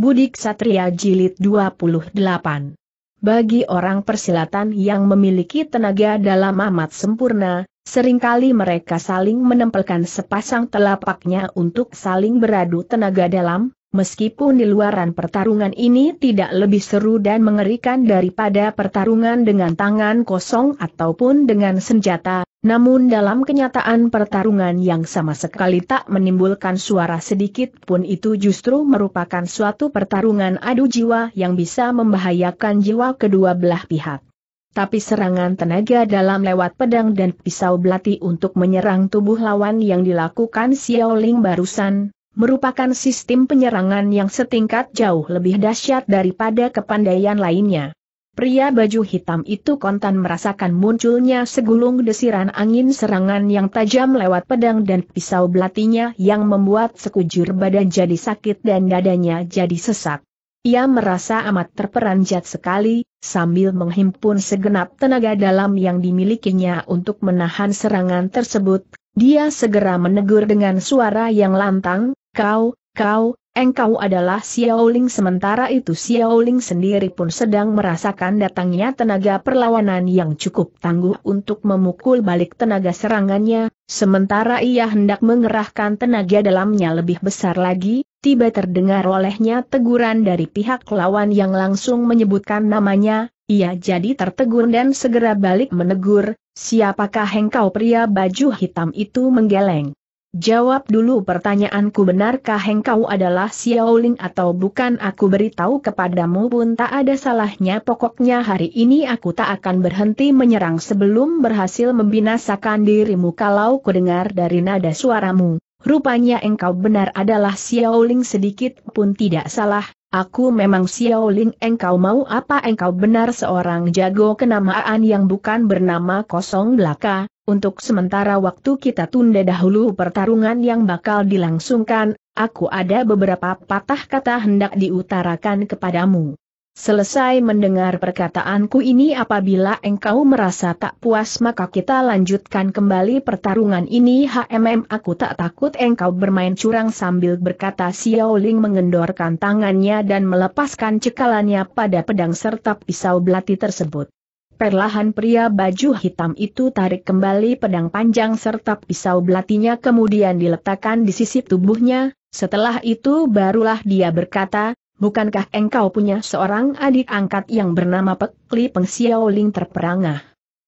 Budik Satria Jilid 28 Bagi orang persilatan yang memiliki tenaga dalam amat sempurna, seringkali mereka saling menempelkan sepasang telapaknya untuk saling beradu tenaga dalam, Meskipun di luaran pertarungan ini tidak lebih seru dan mengerikan daripada pertarungan dengan tangan kosong ataupun dengan senjata, namun dalam kenyataan pertarungan yang sama sekali tak menimbulkan suara sedikit pun itu justru merupakan suatu pertarungan adu jiwa yang bisa membahayakan jiwa kedua belah pihak. Tapi serangan tenaga dalam lewat pedang dan pisau belati untuk menyerang tubuh lawan yang dilakukan Xiao Ling barusan, merupakan sistem penyerangan yang setingkat jauh lebih dahsyat daripada kepandaian lainnya. Pria baju hitam itu kontan merasakan munculnya segulung desiran angin serangan yang tajam lewat pedang dan pisau belatinya yang membuat sekujur badan jadi sakit dan dadanya jadi sesak. Ia merasa amat terperanjat sekali, sambil menghimpun segenap tenaga dalam yang dimilikinya untuk menahan serangan tersebut, dia segera menegur dengan suara yang lantang, Kau, kau, engkau adalah Xiaoling sementara itu Xiaoling sendiri pun sedang merasakan datangnya tenaga perlawanan yang cukup tangguh untuk memukul balik tenaga serangannya, sementara ia hendak mengerahkan tenaga dalamnya lebih besar lagi, tiba terdengar olehnya teguran dari pihak lawan yang langsung menyebutkan namanya, ia jadi tertegun dan segera balik menegur, siapakah engkau pria baju hitam itu menggeleng. Jawab dulu pertanyaanku benarkah engkau adalah Xiaoling atau bukan aku beritahu kepadamu pun tak ada salahnya pokoknya hari ini aku tak akan berhenti menyerang sebelum berhasil membinasakan dirimu kalau kudengar dari nada suaramu. Rupanya engkau benar adalah Xiaoling sedikit pun tidak salah, aku memang Xiaoling engkau mau apa engkau benar seorang jago kenamaan yang bukan bernama kosong belaka, untuk sementara waktu kita tunda dahulu pertarungan yang bakal dilangsungkan, aku ada beberapa patah kata hendak diutarakan kepadamu. Selesai mendengar perkataanku ini apabila engkau merasa tak puas maka kita lanjutkan kembali pertarungan ini HMM aku tak takut engkau bermain curang sambil berkata Xiao Ling mengendorkan tangannya dan melepaskan cekalannya pada pedang serta pisau belati tersebut. Perlahan pria baju hitam itu tarik kembali pedang panjang serta pisau belatinya kemudian diletakkan di sisi tubuhnya, setelah itu barulah dia berkata, bukankah engkau punya seorang adik angkat yang bernama Pekli Peng Xiaoling terperangah?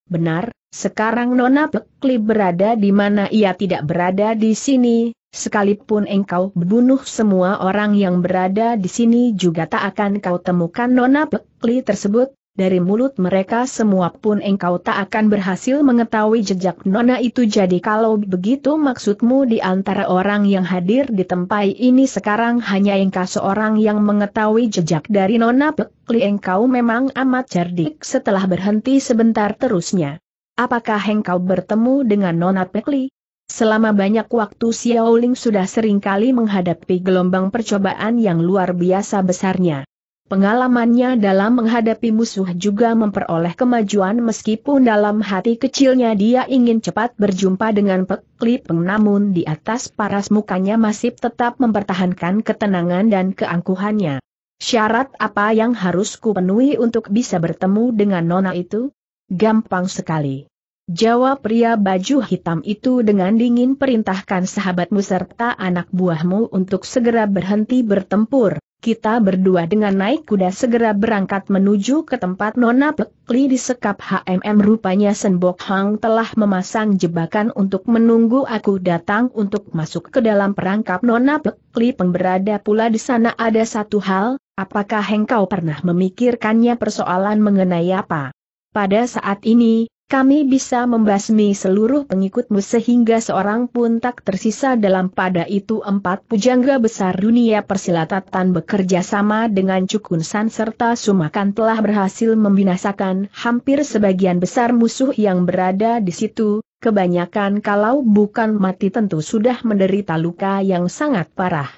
Benar, sekarang Nona Pekli berada di mana ia tidak berada di sini, sekalipun engkau bunuh semua orang yang berada di sini juga tak akan kau temukan Nona Pekli tersebut, dari mulut mereka semua pun engkau tak akan berhasil mengetahui jejak nona itu jadi kalau begitu maksudmu di antara orang yang hadir di tempat ini sekarang hanya engkau seorang yang mengetahui jejak dari nona Pekli engkau memang amat cerdik setelah berhenti sebentar terusnya. Apakah engkau bertemu dengan nona Pekli? Selama banyak waktu Xiaoling sudah seringkali menghadapi gelombang percobaan yang luar biasa besarnya. Pengalamannya dalam menghadapi musuh juga memperoleh kemajuan meskipun dalam hati kecilnya dia ingin cepat berjumpa dengan Peklipeng namun di atas paras mukanya masih tetap mempertahankan ketenangan dan keangkuhannya. Syarat apa yang harus kupenuhi untuk bisa bertemu dengan nona itu? Gampang sekali. Jawab pria baju hitam itu dengan dingin perintahkan sahabatmu serta anak buahmu untuk segera berhenti bertempur kita berdua dengan naik kuda segera berangkat menuju ke tempat Nona Pekli disekap HMM rupanya Senbok Hang telah memasang jebakan untuk menunggu aku datang untuk masuk ke dalam perangkap Nona Pekli pemberada pula di sana ada satu hal, apakah engkau pernah memikirkannya persoalan mengenai apa? Pada saat ini, kami bisa membasmi seluruh pengikutmu sehingga seorang pun tak tersisa dalam pada itu empat pujangga besar dunia persilatan bekerja sama dengan Cukun San serta Sumakan telah berhasil membinasakan hampir sebagian besar musuh yang berada di situ, kebanyakan kalau bukan mati tentu sudah menderita luka yang sangat parah.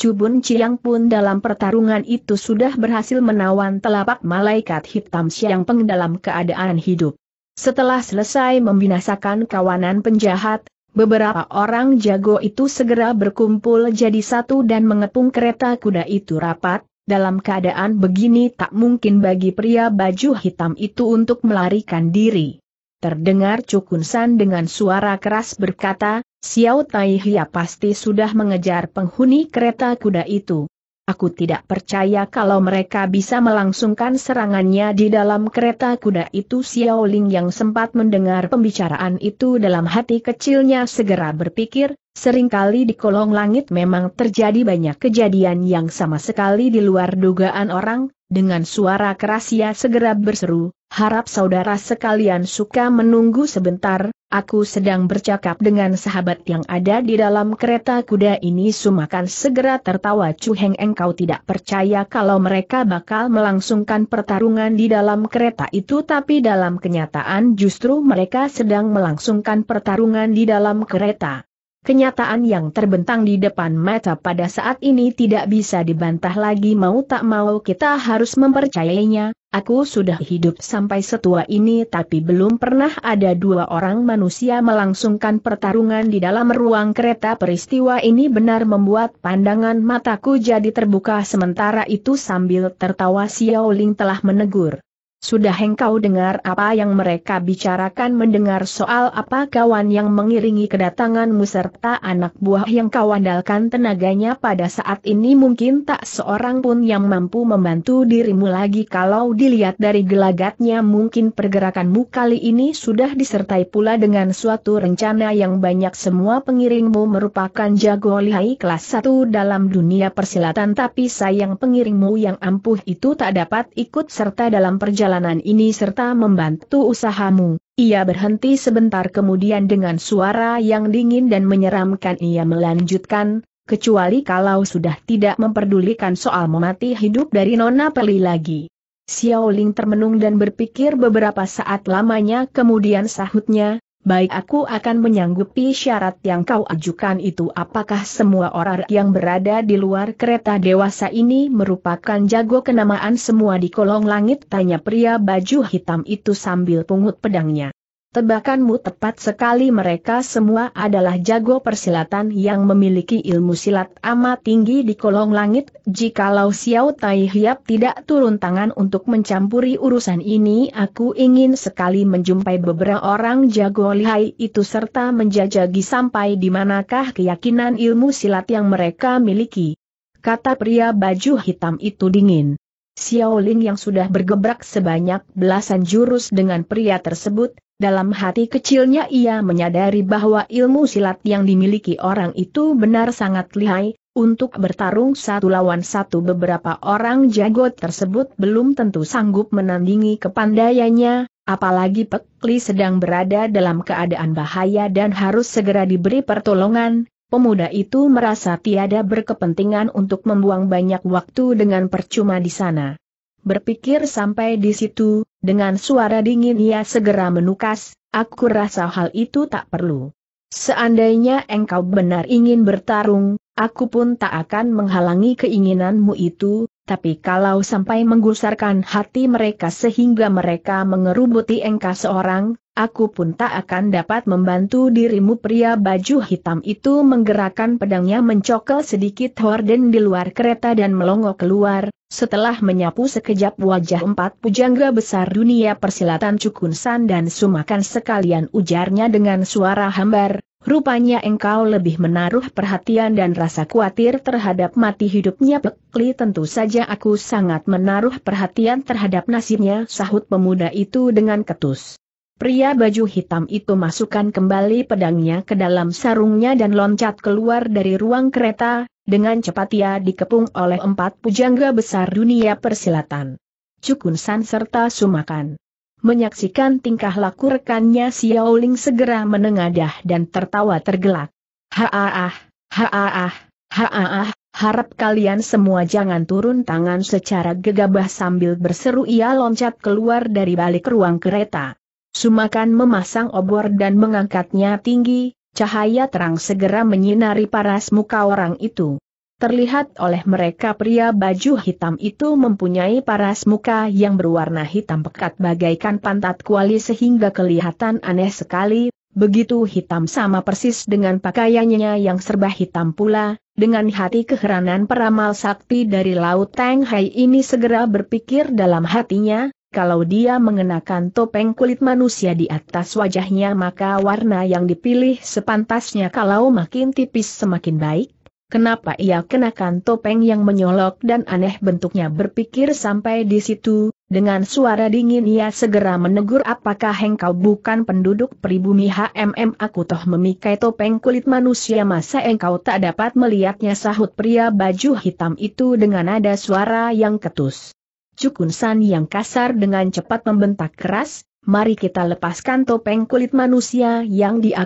Cubun Ciang pun dalam pertarungan itu sudah berhasil menawan telapak malaikat hitam Siang Peng dalam keadaan hidup. Setelah selesai membinasakan kawanan penjahat, beberapa orang jago itu segera berkumpul jadi satu dan mengepung kereta kuda itu rapat, dalam keadaan begini tak mungkin bagi pria baju hitam itu untuk melarikan diri. Terdengar Cukunsan dengan suara keras berkata, Xiao Tai Hia pasti sudah mengejar penghuni kereta kuda itu. Aku tidak percaya kalau mereka bisa melangsungkan serangannya di dalam kereta kuda itu Xiao Ling yang sempat mendengar pembicaraan itu dalam hati kecilnya segera berpikir, seringkali di kolong langit memang terjadi banyak kejadian yang sama sekali di luar dugaan orang, dengan suara keras ia segera berseru, harap saudara sekalian suka menunggu sebentar, aku sedang bercakap dengan sahabat yang ada di dalam kereta kuda ini sumakan segera tertawa Chu Heng engkau tidak percaya kalau mereka bakal melangsungkan pertarungan di dalam kereta itu tapi dalam kenyataan justru mereka sedang melangsungkan pertarungan di dalam kereta. Kenyataan yang terbentang di depan mata pada saat ini tidak bisa dibantah lagi mau tak mau kita harus mempercayainya, aku sudah hidup sampai setua ini tapi belum pernah ada dua orang manusia melangsungkan pertarungan di dalam ruang kereta peristiwa ini benar membuat pandangan mataku jadi terbuka sementara itu sambil tertawa Xiao Ling telah menegur. Sudah engkau dengar apa yang mereka bicarakan mendengar soal apa kawan yang mengiringi kedatanganmu serta anak buah yang kau andalkan tenaganya pada saat ini mungkin tak seorang pun yang mampu membantu dirimu lagi kalau dilihat dari gelagatnya mungkin pergerakanmu kali ini sudah disertai pula dengan suatu rencana yang banyak semua pengiringmu merupakan jago lihai kelas 1 dalam dunia persilatan tapi sayang pengiringmu yang ampuh itu tak dapat ikut serta dalam perjalanan perjalanan ini serta membantu usahamu. Ia berhenti sebentar kemudian dengan suara yang dingin dan menyeramkan ia melanjutkan, kecuali kalau sudah tidak memperdulikan soal memati hidup dari Nona Peli lagi. Xiao Ling termenung dan berpikir beberapa saat lamanya kemudian sahutnya, baik aku akan menyanggupi syarat yang kau ajukan itu apakah semua orang yang berada di luar kereta dewasa ini merupakan jago kenamaan semua di kolong langit tanya pria baju hitam itu sambil pungut pedangnya. Tebakanmu tepat sekali mereka semua adalah jago persilatan yang memiliki ilmu silat amat tinggi di kolong langit, jikalau Xiao Tai Hiap tidak turun tangan untuk mencampuri urusan ini aku ingin sekali menjumpai beberapa orang jago lihai itu serta menjajagi sampai di manakah keyakinan ilmu silat yang mereka miliki. Kata pria baju hitam itu dingin. Xiaoling yang sudah bergebrak sebanyak belasan jurus dengan pria tersebut, dalam hati kecilnya ia menyadari bahwa ilmu silat yang dimiliki orang itu benar sangat lihai, untuk bertarung satu lawan satu beberapa orang jago tersebut belum tentu sanggup menandingi kepandaiannya, apalagi Pekli sedang berada dalam keadaan bahaya dan harus segera diberi pertolongan, Pemuda itu merasa tiada berkepentingan untuk membuang banyak waktu dengan percuma di sana. Berpikir sampai di situ, dengan suara dingin ia segera menukas, aku rasa hal itu tak perlu. Seandainya engkau benar ingin bertarung, aku pun tak akan menghalangi keinginanmu itu, tapi kalau sampai menggusarkan hati mereka sehingga mereka mengerubuti engkau seorang, aku pun tak akan dapat membantu dirimu pria baju hitam itu menggerakkan pedangnya mencokel sedikit horden di luar kereta dan melongo keluar, setelah menyapu sekejap wajah empat pujangga besar dunia persilatan Cukunsan dan Sumakan sekalian ujarnya dengan suara hambar, Rupanya engkau lebih menaruh perhatian dan rasa khawatir terhadap mati hidupnya Pekli tentu saja aku sangat menaruh perhatian terhadap nasibnya sahut pemuda itu dengan ketus. Pria baju hitam itu masukkan kembali pedangnya ke dalam sarungnya dan loncat keluar dari ruang kereta, dengan cepat ia dikepung oleh empat pujangga besar dunia persilatan. Cukun San serta Sumakan. Menyaksikan tingkah laku rekannya Xiaoling segera menengadah dan tertawa tergelak. Haaah, haaah, haaah, harap kalian semua jangan turun tangan secara gegabah sambil berseru ia loncat keluar dari balik ruang kereta. Sumakan memasang obor dan mengangkatnya tinggi, cahaya terang segera menyinari paras muka orang itu. Terlihat oleh mereka pria baju hitam itu mempunyai paras muka yang berwarna hitam pekat bagaikan pantat kuali sehingga kelihatan aneh sekali, begitu hitam sama persis dengan pakaiannya yang serba hitam pula, dengan hati keheranan peramal sakti dari Laut Teng Hai ini segera berpikir dalam hatinya, kalau dia mengenakan topeng kulit manusia di atas wajahnya maka warna yang dipilih sepantasnya kalau makin tipis semakin baik. Kenapa ia kenakan topeng yang menyolok dan aneh bentuknya berpikir sampai di situ, dengan suara dingin ia segera menegur apakah engkau bukan penduduk pribumi HMM aku toh memikai topeng kulit manusia masa engkau tak dapat melihatnya sahut pria baju hitam itu dengan nada suara yang ketus. Cukun San yang kasar dengan cepat membentak keras, mari kita lepaskan topeng kulit manusia yang dia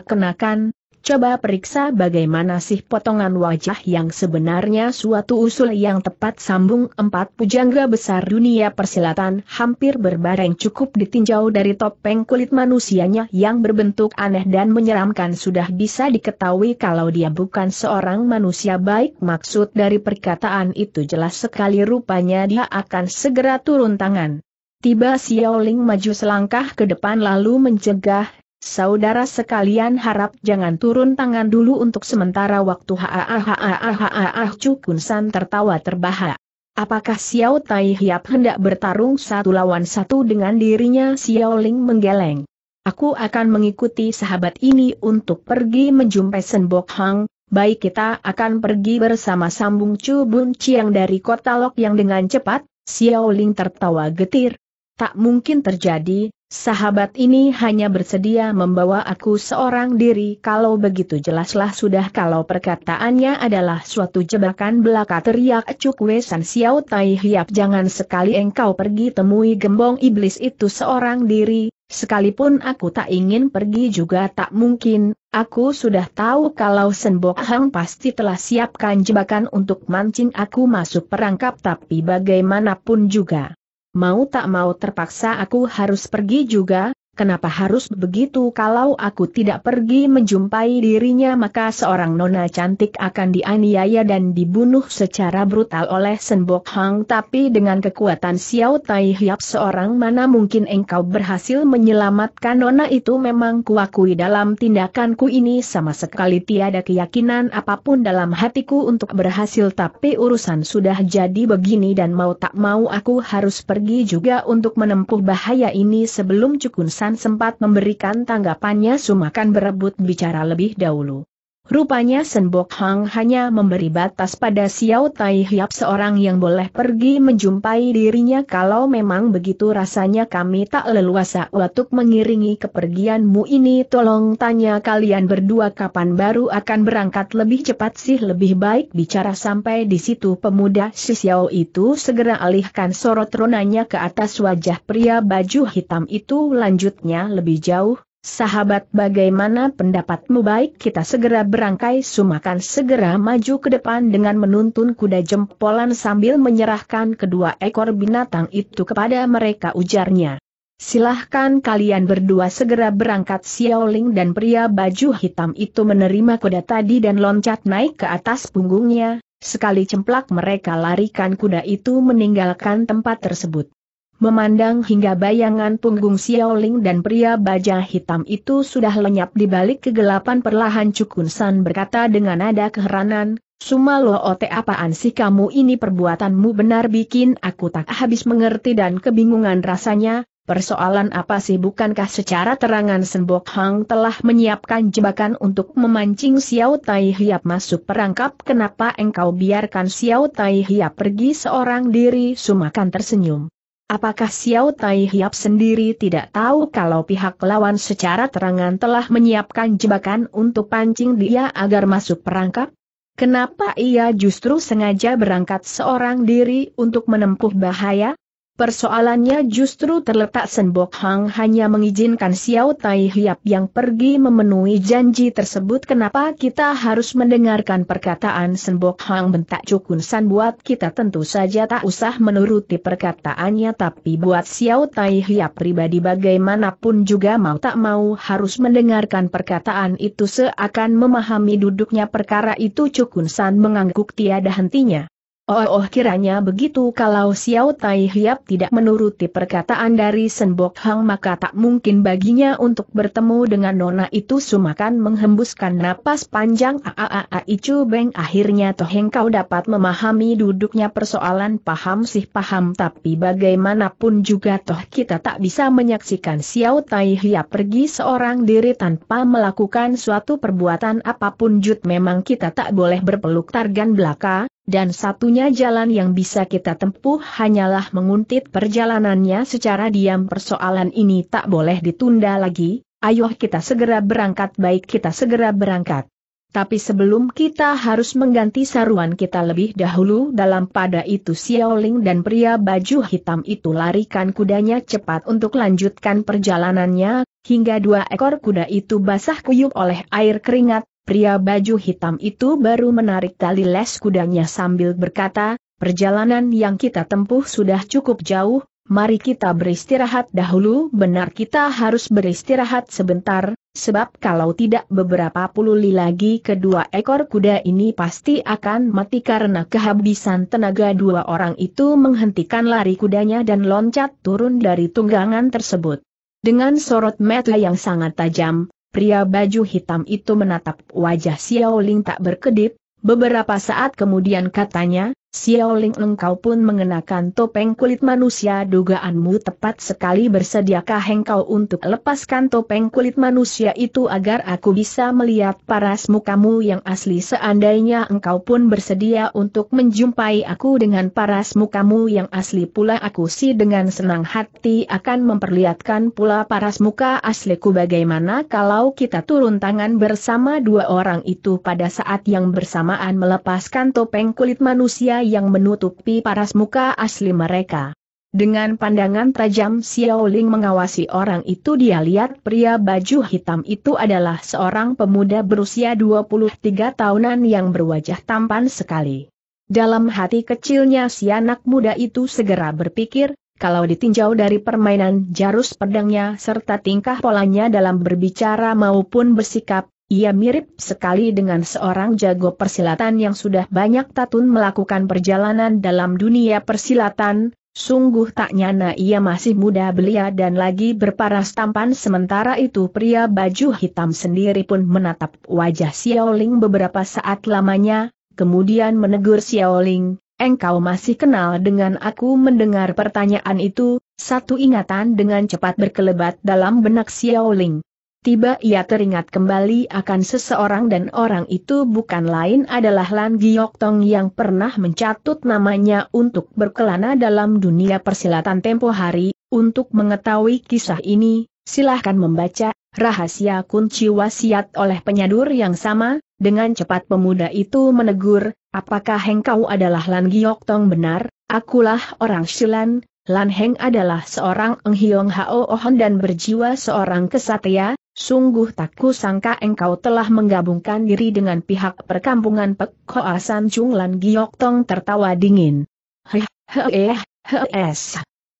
coba periksa bagaimana sih potongan wajah yang sebenarnya suatu usul yang tepat sambung empat pujangga besar dunia persilatan hampir berbareng cukup ditinjau dari topeng kulit manusianya yang berbentuk aneh dan menyeramkan sudah bisa diketahui kalau dia bukan seorang manusia baik maksud dari perkataan itu jelas sekali rupanya dia akan segera turun tangan. Tiba Xiaoling maju selangkah ke depan lalu mencegah Saudara sekalian harap jangan turun tangan dulu untuk sementara waktu haahahahahahaah Cukun San tertawa terbahak. Apakah Xiao Tai Hiap hendak bertarung satu lawan satu dengan dirinya Xiao Ling menggeleng. Aku akan mengikuti sahabat ini untuk pergi menjumpai Bok Hang, baik kita akan pergi bersama sambung Chu Bun Chiang dari kota Lok yang dengan cepat, Xiao Ling tertawa getir. Tak mungkin terjadi, Sahabat ini hanya bersedia membawa aku seorang diri kalau begitu jelaslah sudah kalau perkataannya adalah suatu jebakan belaka teriak Cukwe San Xiao Tai Hiap jangan sekali engkau pergi temui gembong iblis itu seorang diri, sekalipun aku tak ingin pergi juga tak mungkin, aku sudah tahu kalau Senbok Hang pasti telah siapkan jebakan untuk mancing aku masuk perangkap tapi bagaimanapun juga mau tak mau terpaksa aku harus pergi juga, Kenapa harus begitu kalau aku tidak pergi menjumpai dirinya maka seorang nona cantik akan dianiaya dan dibunuh secara brutal oleh Senbok Hang tapi dengan kekuatan Xiao Tai Hiap seorang mana mungkin engkau berhasil menyelamatkan nona itu memang kuakui dalam tindakanku ini sama sekali tiada keyakinan apapun dalam hatiku untuk berhasil tapi urusan sudah jadi begini dan mau tak mau aku harus pergi juga untuk menempuh bahaya ini sebelum cukun sempat memberikan tanggapannya Sumakan berebut bicara lebih dahulu. Rupanya Senbok Hang hanya memberi batas pada Xiao Tai Hiap seorang yang boleh pergi menjumpai dirinya kalau memang begitu rasanya kami tak leluasa untuk mengiringi kepergianmu ini tolong tanya kalian berdua kapan baru akan berangkat lebih cepat sih lebih baik bicara sampai di situ pemuda si Xiao itu segera alihkan sorot ronanya ke atas wajah pria baju hitam itu lanjutnya lebih jauh Sahabat bagaimana pendapatmu baik kita segera berangkai sumakan segera maju ke depan dengan menuntun kuda jempolan sambil menyerahkan kedua ekor binatang itu kepada mereka ujarnya. Silahkan kalian berdua segera berangkat Xiaoling dan pria baju hitam itu menerima kuda tadi dan loncat naik ke atas punggungnya, sekali cemplak mereka larikan kuda itu meninggalkan tempat tersebut memandang hingga bayangan punggung Xiao Ling dan pria baja hitam itu sudah lenyap di balik kegelapan perlahan Cukun San berkata dengan nada keheranan, Sumalo ote apaan sih kamu ini perbuatanmu benar bikin aku tak habis mengerti dan kebingungan rasanya, persoalan apa sih bukankah secara terangan Senbok Hang telah menyiapkan jebakan untuk memancing Xiao Tai Hiap masuk perangkap kenapa engkau biarkan Xiao Tai Hiap pergi seorang diri Sumakan tersenyum. Apakah Xiao Tai Hiap sendiri tidak tahu kalau pihak lawan secara terangan telah menyiapkan jebakan untuk pancing dia agar masuk perangkap? Kenapa ia justru sengaja berangkat seorang diri untuk menempuh bahaya? Persoalannya justru terletak Senbok Hang hanya mengizinkan Xiao Tai Hiap yang pergi memenuhi janji tersebut kenapa kita harus mendengarkan perkataan Senbok Hang bentak Cukun San buat kita tentu saja tak usah menuruti perkataannya tapi buat Xiao Tai Hiap pribadi bagaimanapun juga mau tak mau harus mendengarkan perkataan itu seakan memahami duduknya perkara itu Cukun San mengangguk tiada hentinya. Oh, oh kiranya begitu kalau Xiao Tai Hiap tidak menuruti perkataan dari Senbok Hang maka tak mungkin baginya untuk bertemu dengan nona itu sumakan menghembuskan napas panjang Aaa Icu Beng akhirnya toh engkau dapat memahami duduknya persoalan paham sih paham tapi bagaimanapun juga toh kita tak bisa menyaksikan Xiao Tai Hiap pergi seorang diri tanpa melakukan suatu perbuatan apapun jut memang kita tak boleh berpeluk targan belaka dan satunya jalan yang bisa kita tempuh hanyalah menguntit perjalanannya secara diam persoalan ini tak boleh ditunda lagi, ayo kita segera berangkat baik kita segera berangkat. Tapi sebelum kita harus mengganti saruan kita lebih dahulu dalam pada itu Xiaoling dan pria baju hitam itu larikan kudanya cepat untuk lanjutkan perjalanannya, hingga dua ekor kuda itu basah kuyup oleh air keringat, pria baju hitam itu baru menarik tali les kudanya sambil berkata, perjalanan yang kita tempuh sudah cukup jauh, mari kita beristirahat dahulu. Benar kita harus beristirahat sebentar, sebab kalau tidak beberapa puluh li lagi kedua ekor kuda ini pasti akan mati karena kehabisan tenaga dua orang itu menghentikan lari kudanya dan loncat turun dari tunggangan tersebut. Dengan sorot mata yang sangat tajam, pria baju hitam itu menatap wajah Xiao Ling tak berkedip, beberapa saat kemudian katanya, Xiaoling engkau pun mengenakan topeng kulit manusia dugaanmu tepat sekali bersediakah engkau untuk lepaskan topeng kulit manusia itu agar aku bisa melihat paras mukamu yang asli seandainya engkau pun bersedia untuk menjumpai aku dengan paras mukamu yang asli pula aku si dengan senang hati akan memperlihatkan pula paras muka asliku bagaimana kalau kita turun tangan bersama dua orang itu pada saat yang bersamaan melepaskan topeng kulit manusia yang menutupi paras muka asli mereka. Dengan pandangan tajam Xiao Ling mengawasi orang itu dia lihat pria baju hitam itu adalah seorang pemuda berusia 23 tahunan yang berwajah tampan sekali. Dalam hati kecilnya si anak muda itu segera berpikir, kalau ditinjau dari permainan jarus pedangnya serta tingkah polanya dalam berbicara maupun bersikap, ia mirip sekali dengan seorang jago persilatan yang sudah banyak tatun melakukan perjalanan dalam dunia persilatan, sungguh tak nyana ia masih muda belia dan lagi berparas tampan sementara itu pria baju hitam sendiri pun menatap wajah Xiaoling beberapa saat lamanya, kemudian menegur Xiaoling, engkau masih kenal dengan aku mendengar pertanyaan itu, satu ingatan dengan cepat berkelebat dalam benak Xiaoling tiba ia teringat kembali akan seseorang dan orang itu bukan lain adalah Lan Giok Tong yang pernah mencatut namanya untuk berkelana dalam dunia persilatan tempo hari, untuk mengetahui kisah ini, silahkan membaca, rahasia kunci wasiat oleh penyadur yang sama, dengan cepat pemuda itu menegur, apakah engkau adalah Lan Giok Tong benar, akulah orang Shilan, Lan Heng adalah seorang enghiong Hao Ohon dan berjiwa seorang kesatria, sungguh tak kusangka engkau telah menggabungkan diri dengan pihak perkampungan Pek Hoa San Chung Lan Giok Tong tertawa dingin. Heh, heh, heh,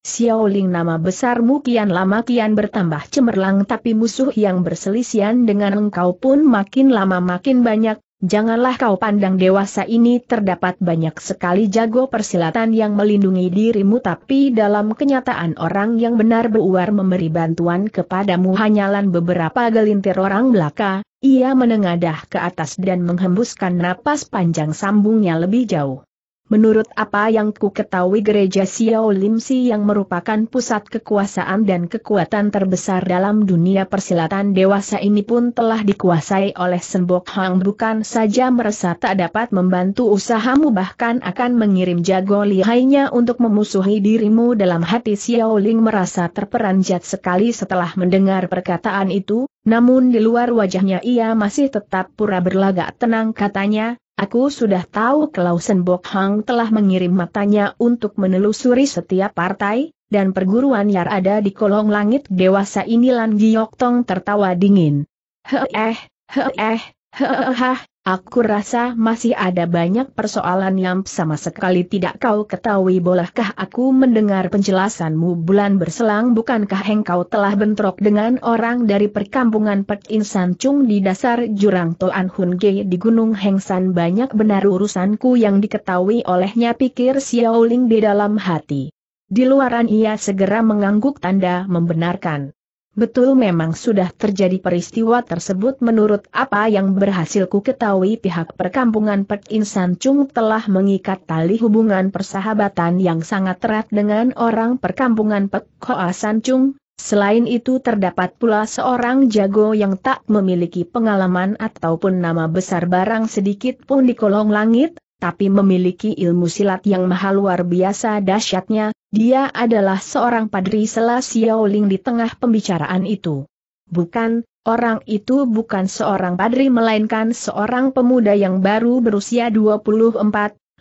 Xiaoling nama besarmu kian lama kian bertambah cemerlang tapi musuh yang berselisian dengan engkau pun makin lama makin banyak, Janganlah kau pandang dewasa ini terdapat banyak sekali jago persilatan yang melindungi dirimu tapi dalam kenyataan orang yang benar beuar memberi bantuan kepadamu hanyalah beberapa gelintir orang belaka, ia menengadah ke atas dan menghembuskan napas panjang sambungnya lebih jauh. Menurut apa yang ku ketahui gereja Xiao Si yang merupakan pusat kekuasaan dan kekuatan terbesar dalam dunia persilatan dewasa ini pun telah dikuasai oleh Sembok Hang bukan saja merasa tak dapat membantu usahamu bahkan akan mengirim jago lihainya untuk memusuhi dirimu dalam hati Xiao Ling merasa terperanjat sekali setelah mendengar perkataan itu, namun di luar wajahnya ia masih tetap pura berlagak tenang katanya, Aku sudah tahu kalau Senbok Hang telah mengirim matanya untuk menelusuri setiap partai, dan perguruan yang ada di kolong langit dewasa ini Lan Giok Tong tertawa dingin. Heeh, heeh, heeh, Aku rasa masih ada banyak persoalan yang sama sekali tidak kau ketahui bolehkah aku mendengar penjelasanmu bulan berselang bukankah engkau telah bentrok dengan orang dari perkampungan Pek Insan Chung di dasar jurang Toan Hun Ge di Gunung Hengsan banyak benar urusanku yang diketahui olehnya pikir Xiao Ling di dalam hati. Di luaran ia segera mengangguk tanda membenarkan. Betul memang sudah terjadi peristiwa tersebut menurut apa yang berhasil ku ketahui pihak perkampungan Pek Insan Chung telah mengikat tali hubungan persahabatan yang sangat erat dengan orang perkampungan Pek Hoa San Chung, Selain itu terdapat pula seorang jago yang tak memiliki pengalaman ataupun nama besar barang sedikit pun di kolong langit, tapi memiliki ilmu silat yang mahal luar biasa dahsyatnya, dia adalah seorang padri Sela Xiaoling di tengah pembicaraan itu. Bukan, orang itu bukan seorang padri melainkan seorang pemuda yang baru berusia 24,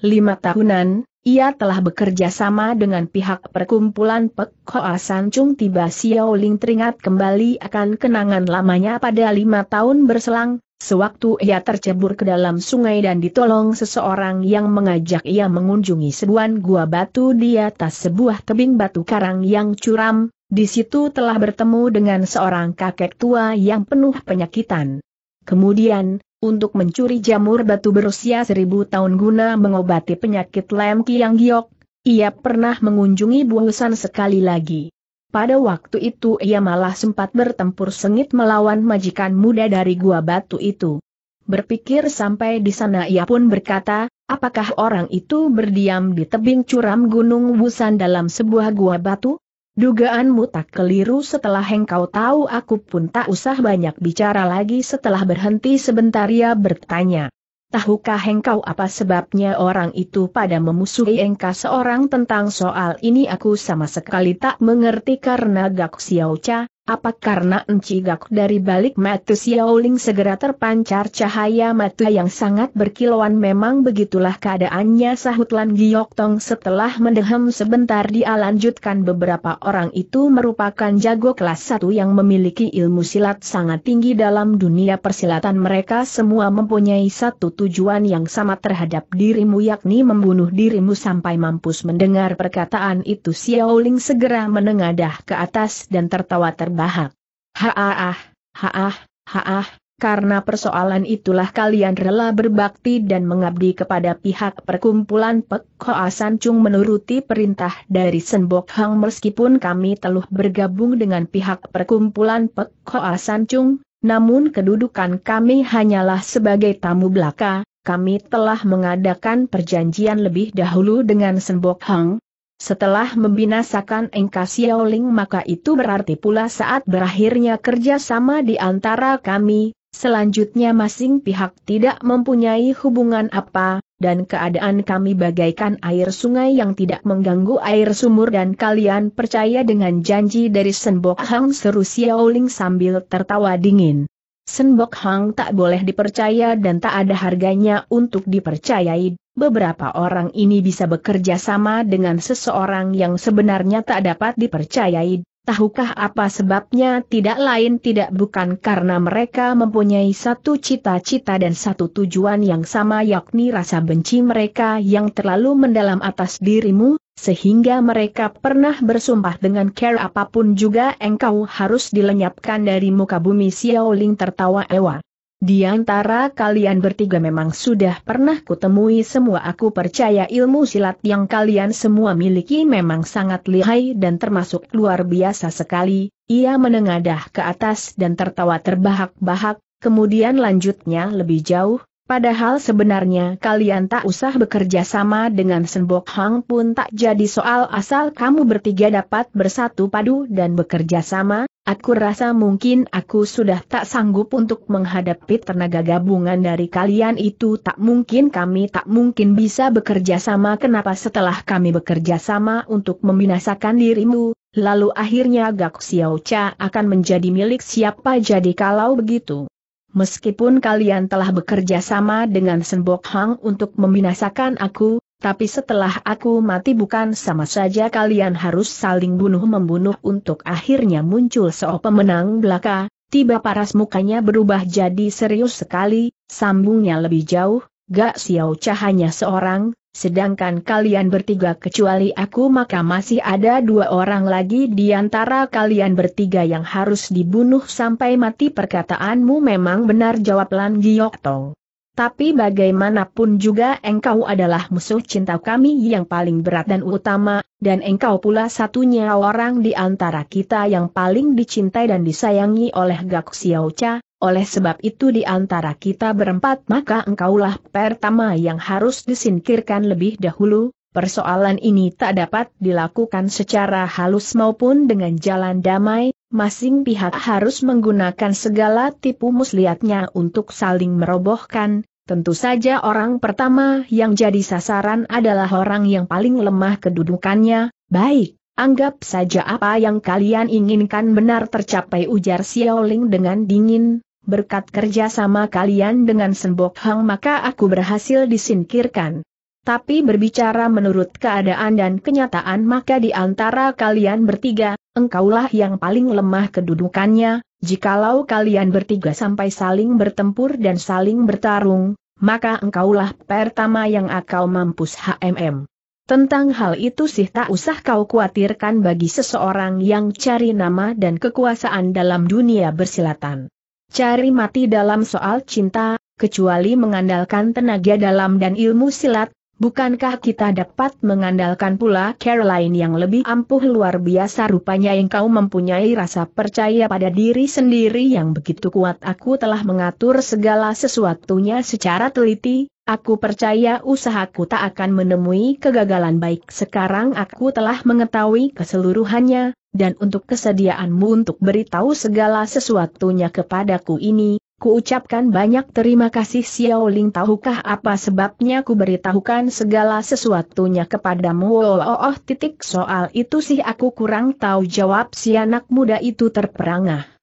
5 tahunan, ia telah bekerja sama dengan pihak perkumpulan Pek Hoa San Chung tiba Xiaoling teringat kembali akan kenangan lamanya pada lima tahun berselang, Sewaktu ia tercebur ke dalam sungai dan ditolong seseorang yang mengajak ia mengunjungi sebuah gua batu di atas sebuah tebing batu karang yang curam, di situ telah bertemu dengan seorang kakek tua yang penuh penyakitan. Kemudian, untuk mencuri jamur batu berusia seribu tahun guna mengobati penyakit lemki yang giok, ia pernah mengunjungi buhusan sekali lagi. Pada waktu itu ia malah sempat bertempur sengit melawan majikan muda dari gua batu itu. Berpikir sampai di sana ia pun berkata, apakah orang itu berdiam di tebing curam gunung Wusan dalam sebuah gua batu? Dugaanmu tak keliru setelah engkau tahu aku pun tak usah banyak bicara lagi setelah berhenti sebentar ia bertanya tahukah engkau apa sebabnya orang itu pada memusuhi engkau seorang tentang soal ini aku sama sekali tak mengerti karena Gak Xiao apa karena encigak dari balik mata Xiaoling segera terpancar cahaya mata yang sangat berkilauan memang begitulah keadaannya sahut Lan Giok Tong setelah mendehem sebentar dia lanjutkan beberapa orang itu merupakan jago kelas satu yang memiliki ilmu silat sangat tinggi dalam dunia persilatan mereka semua mempunyai satu tujuan yang sama terhadap dirimu yakni membunuh dirimu sampai mampus mendengar perkataan itu Xiaoling segera menengadah ke atas dan tertawa terbuka terbahak. Haah, ah, haah, haah, karena persoalan itulah kalian rela berbakti dan mengabdi kepada pihak perkumpulan pekko San Chung menuruti perintah dari Senbok Hang meskipun kami telah bergabung dengan pihak perkumpulan pekko San Chung, namun kedudukan kami hanyalah sebagai tamu belaka, kami telah mengadakan perjanjian lebih dahulu dengan Senbok Hang, setelah membinasakan Engka Xiaoling maka itu berarti pula saat berakhirnya kerjasama di antara kami, selanjutnya masing pihak tidak mempunyai hubungan apa, dan keadaan kami bagaikan air sungai yang tidak mengganggu air sumur dan kalian percaya dengan janji dari Senbok Hang seru Xiaoling sambil tertawa dingin. Senbok Hang tak boleh dipercaya dan tak ada harganya untuk dipercayai, beberapa orang ini bisa bekerja sama dengan seseorang yang sebenarnya tak dapat dipercayai. Tahukah apa sebabnya tidak lain tidak bukan karena mereka mempunyai satu cita-cita dan satu tujuan yang sama yakni rasa benci mereka yang terlalu mendalam atas dirimu, sehingga mereka pernah bersumpah dengan care apapun juga engkau harus dilenyapkan dari muka bumi Xiaoling tertawa ewa. Di antara kalian bertiga memang sudah pernah kutemui semua aku percaya ilmu silat yang kalian semua miliki memang sangat lihai dan termasuk luar biasa sekali, ia menengadah ke atas dan tertawa terbahak-bahak, kemudian lanjutnya lebih jauh, Padahal sebenarnya kalian tak usah bekerja sama dengan Senbok Hang pun tak jadi soal asal kamu bertiga dapat bersatu padu dan bekerja sama, aku rasa mungkin aku sudah tak sanggup untuk menghadapi tenaga gabungan dari kalian itu tak mungkin kami tak mungkin bisa bekerja sama kenapa setelah kami bekerja sama untuk membinasakan dirimu, lalu akhirnya Gak Xiao Cha akan menjadi milik siapa jadi kalau begitu meskipun kalian telah bekerja sama dengan Senbok Hang untuk membinasakan aku, tapi setelah aku mati bukan sama saja kalian harus saling bunuh-membunuh untuk akhirnya muncul seorang pemenang belaka, tiba paras mukanya berubah jadi serius sekali, sambungnya lebih jauh, Gak Xiao Cha seorang, sedangkan kalian bertiga kecuali aku maka masih ada dua orang lagi di antara kalian bertiga yang harus dibunuh sampai mati perkataanmu memang benar jawab Lan Giok Tong. Tapi bagaimanapun juga engkau adalah musuh cinta kami yang paling berat dan utama, dan engkau pula satunya orang di antara kita yang paling dicintai dan disayangi oleh Gak Xiao Cha, oleh sebab itu di antara kita berempat maka engkaulah pertama yang harus disingkirkan lebih dahulu, persoalan ini tak dapat dilakukan secara halus maupun dengan jalan damai, masing pihak harus menggunakan segala tipu muslihatnya untuk saling merobohkan, tentu saja orang pertama yang jadi sasaran adalah orang yang paling lemah kedudukannya, baik. Anggap saja apa yang kalian inginkan benar tercapai ujar Xiaoling dengan dingin, berkat kerja sama kalian dengan Senbok Hang maka aku berhasil disingkirkan. Tapi berbicara menurut keadaan dan kenyataan maka di antara kalian bertiga, engkaulah yang paling lemah kedudukannya, jikalau kalian bertiga sampai saling bertempur dan saling bertarung, maka engkaulah pertama yang akan mampus HMM. Tentang hal itu sih tak usah kau khawatirkan bagi seseorang yang cari nama dan kekuasaan dalam dunia bersilatan. Cari mati dalam soal cinta, kecuali mengandalkan tenaga dalam dan ilmu silat, bukankah kita dapat mengandalkan pula Caroline yang lebih ampuh luar biasa rupanya engkau mempunyai rasa percaya pada diri sendiri yang begitu kuat aku telah mengatur segala sesuatunya secara teliti, Aku percaya usahaku tak akan menemui kegagalan baik sekarang aku telah mengetahui keseluruhannya, dan untuk kesediaanmu untuk beritahu segala sesuatunya kepadaku ini, kuucapkan banyak terima kasih Xiao Ling tahukah apa sebabnya ku beritahukan segala sesuatunya kepadamu oh, oh, oh titik soal itu sih aku kurang tahu jawab si anak muda itu terperangah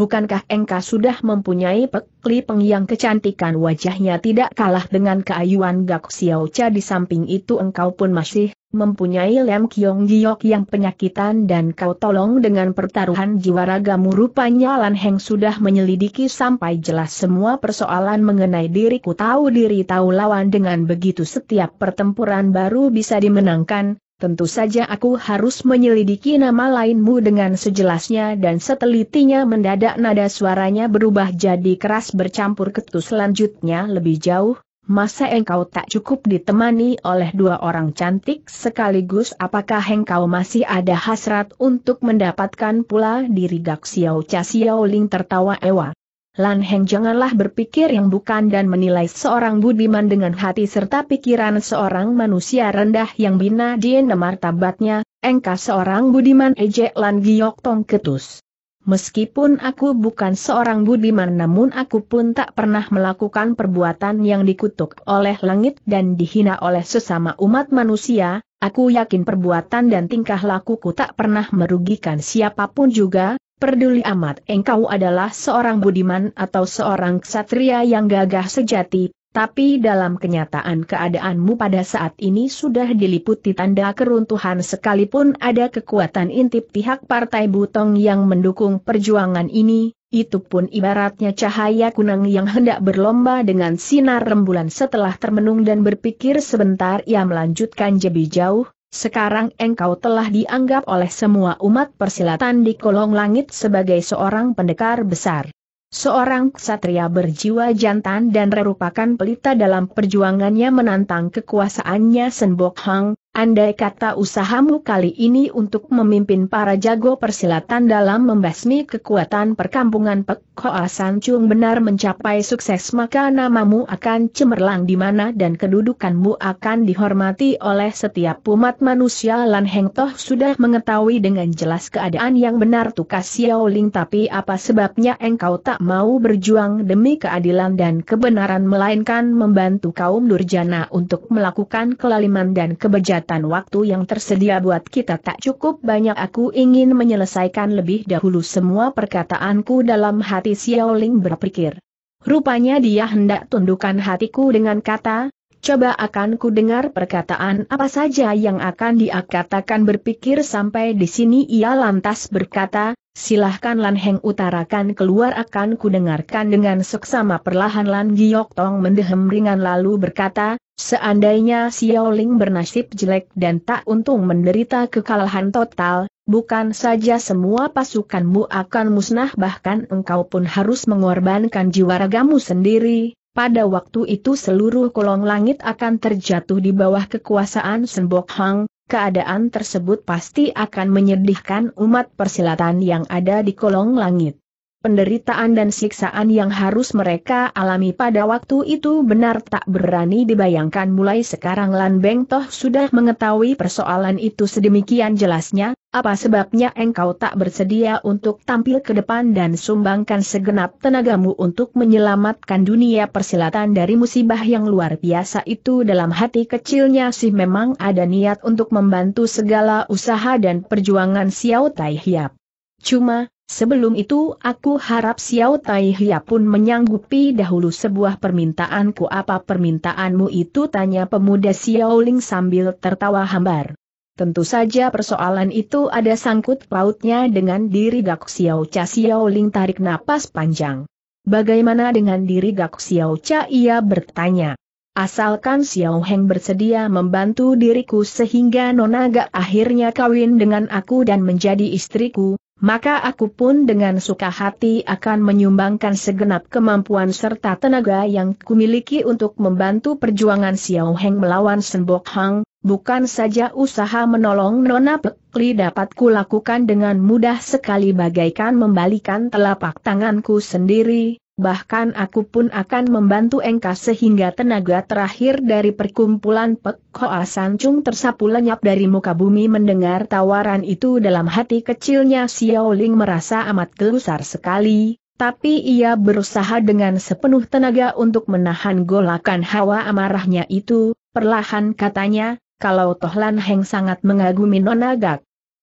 bukankah engkau sudah mempunyai pekli peng yang kecantikan wajahnya tidak kalah dengan keayuan Gak Xiao Cha di samping itu engkau pun masih mempunyai lem kiong giok yang penyakitan dan kau tolong dengan pertaruhan jiwa ragamu rupanya Lan Heng sudah menyelidiki sampai jelas semua persoalan mengenai diriku tahu diri tahu lawan dengan begitu setiap pertempuran baru bisa dimenangkan, tentu saja aku harus menyelidiki nama lainmu dengan sejelasnya dan setelitinya mendadak nada suaranya berubah jadi keras bercampur ketus selanjutnya lebih jauh, masa engkau tak cukup ditemani oleh dua orang cantik sekaligus apakah engkau masih ada hasrat untuk mendapatkan pula diri Gak Xiao Cha Xiao Ling tertawa ewa. Lan Heng janganlah berpikir yang bukan dan menilai seorang budiman dengan hati serta pikiran seorang manusia rendah yang bina di martabatnya, engkau seorang budiman ejek Lan Giok Tong Ketus. Meskipun aku bukan seorang budiman namun aku pun tak pernah melakukan perbuatan yang dikutuk oleh langit dan dihina oleh sesama umat manusia, aku yakin perbuatan dan tingkah lakuku tak pernah merugikan siapapun juga, Peduli amat engkau adalah seorang budiman atau seorang ksatria yang gagah sejati, tapi dalam kenyataan keadaanmu pada saat ini sudah diliputi tanda keruntuhan sekalipun ada kekuatan intip pihak Partai Butong yang mendukung perjuangan ini, itu pun ibaratnya cahaya kunang yang hendak berlomba dengan sinar rembulan setelah termenung dan berpikir sebentar ia melanjutkan jebi jauh, sekarang engkau telah dianggap oleh semua umat persilatan di kolong langit sebagai seorang pendekar besar. Seorang ksatria berjiwa jantan dan merupakan pelita dalam perjuangannya menantang kekuasaannya Senbok Hang, Andai kata usahamu kali ini untuk memimpin para jago persilatan dalam membasmi kekuatan perkampungan Pek Hoa San benar mencapai sukses maka namamu akan cemerlang di mana dan kedudukanmu akan dihormati oleh setiap umat manusia Lan Heng Toh sudah mengetahui dengan jelas keadaan yang benar tukas Xiao Ling tapi apa sebabnya engkau tak mau berjuang demi keadilan dan kebenaran melainkan membantu kaum durjana untuk melakukan kelaliman dan kebejatan waktu yang tersedia buat kita tak cukup banyak aku ingin menyelesaikan lebih dahulu semua perkataanku dalam hati Xiaoling berpikir. Rupanya dia hendak tundukkan hatiku dengan kata, coba akan ku dengar perkataan apa saja yang akan dia katakan berpikir sampai di sini ia lantas berkata, silahkan Lan Heng utarakan keluar akan ku dengarkan dengan seksama perlahan Lan Giok Tong mendehem ringan lalu berkata, Seandainya Xiao Ling bernasib jelek dan tak untung menderita kekalahan total, bukan saja semua pasukanmu akan musnah bahkan engkau pun harus mengorbankan jiwa ragamu sendiri, pada waktu itu seluruh kolong langit akan terjatuh di bawah kekuasaan Sembok Hang, keadaan tersebut pasti akan menyedihkan umat persilatan yang ada di kolong langit penderitaan dan siksaan yang harus mereka alami pada waktu itu benar tak berani dibayangkan mulai sekarang Lan Beng Toh sudah mengetahui persoalan itu sedemikian jelasnya, apa sebabnya engkau tak bersedia untuk tampil ke depan dan sumbangkan segenap tenagamu untuk menyelamatkan dunia persilatan dari musibah yang luar biasa itu dalam hati kecilnya sih memang ada niat untuk membantu segala usaha dan perjuangan Xiao Tai Hiap. Cuma, Sebelum itu aku harap Xiao Tai Hia pun menyanggupi dahulu sebuah permintaanku apa permintaanmu itu tanya pemuda Xiao Ling sambil tertawa hambar. Tentu saja persoalan itu ada sangkut pautnya dengan diri Gak Xiao Cha Xiao Ling tarik napas panjang. Bagaimana dengan diri Gak Xiao Cha ia bertanya. Asalkan Xiao Heng bersedia membantu diriku sehingga Nona Gak akhirnya kawin dengan aku dan menjadi istriku, maka aku pun dengan suka hati akan menyumbangkan segenap kemampuan serta tenaga yang kumiliki untuk membantu perjuangan Xiao Heng melawan Senbok Hang, bukan saja usaha menolong Nona Pekli dapat kulakukan dengan mudah sekali bagaikan membalikan telapak tanganku sendiri, bahkan aku pun akan membantu engkau sehingga tenaga terakhir dari perkumpulan pekko Sancung tersapu lenyap dari muka bumi mendengar tawaran itu dalam hati kecilnya Xiao Ling merasa amat gelusar sekali, tapi ia berusaha dengan sepenuh tenaga untuk menahan golakan hawa amarahnya itu, perlahan katanya, kalau Tohlan Heng sangat mengagumi Nona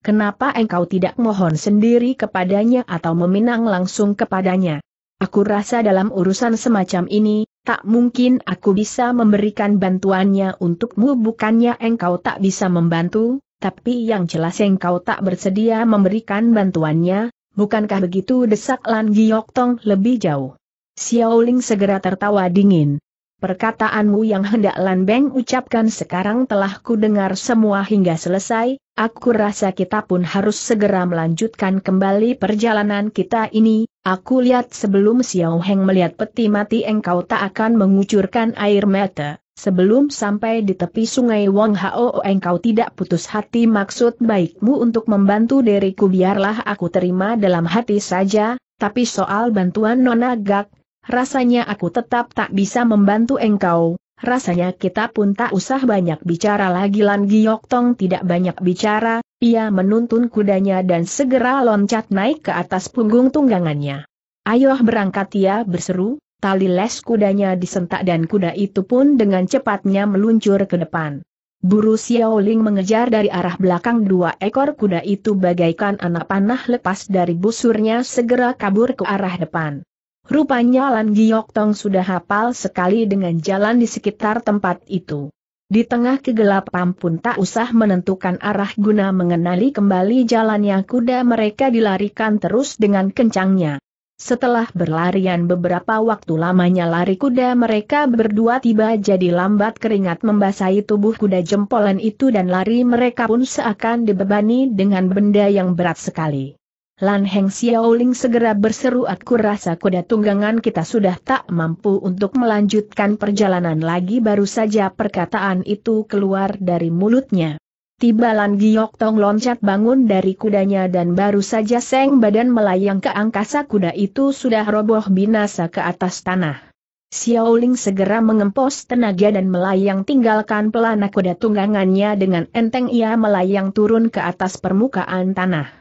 Kenapa engkau tidak mohon sendiri kepadanya atau meminang langsung kepadanya? Aku rasa dalam urusan semacam ini, tak mungkin aku bisa memberikan bantuannya untukmu bukannya engkau tak bisa membantu, tapi yang jelas engkau tak bersedia memberikan bantuannya, bukankah begitu desak Lan Giok Tong lebih jauh. Xiaoling segera tertawa dingin. Perkataanmu yang hendak Lan Beng ucapkan sekarang telah kudengar semua hingga selesai, aku rasa kita pun harus segera melanjutkan kembali perjalanan kita ini, aku lihat sebelum Xiao Heng melihat peti mati engkau tak akan mengucurkan air mata, sebelum sampai di tepi sungai Wang Hao engkau tidak putus hati maksud baikmu untuk membantu diriku biarlah aku terima dalam hati saja, tapi soal bantuan Nona Gak, rasanya aku tetap tak bisa membantu engkau, rasanya kita pun tak usah banyak bicara lagi Lan Giok Tong tidak banyak bicara, ia menuntun kudanya dan segera loncat naik ke atas punggung tunggangannya. Ayo berangkat ia berseru, tali les kudanya disentak dan kuda itu pun dengan cepatnya meluncur ke depan. Buru Xiao Ling mengejar dari arah belakang dua ekor kuda itu bagaikan anak panah lepas dari busurnya segera kabur ke arah depan. Rupanya Lan Giok Tong sudah hafal sekali dengan jalan di sekitar tempat itu. Di tengah kegelapan pun tak usah menentukan arah guna mengenali kembali jalannya kuda mereka dilarikan terus dengan kencangnya. Setelah berlarian beberapa waktu lamanya lari kuda mereka berdua tiba jadi lambat keringat membasahi tubuh kuda jempolan itu dan lari mereka pun seakan dibebani dengan benda yang berat sekali. Lan Heng Xiaoling segera berseru aku rasa kuda tunggangan kita sudah tak mampu untuk melanjutkan perjalanan lagi baru saja perkataan itu keluar dari mulutnya. Tiba Lan Giok Tong loncat bangun dari kudanya dan baru saja seng badan melayang ke angkasa kuda itu sudah roboh binasa ke atas tanah. Xiaoling segera mengempos tenaga dan melayang tinggalkan pelana kuda tunggangannya dengan enteng ia melayang turun ke atas permukaan tanah.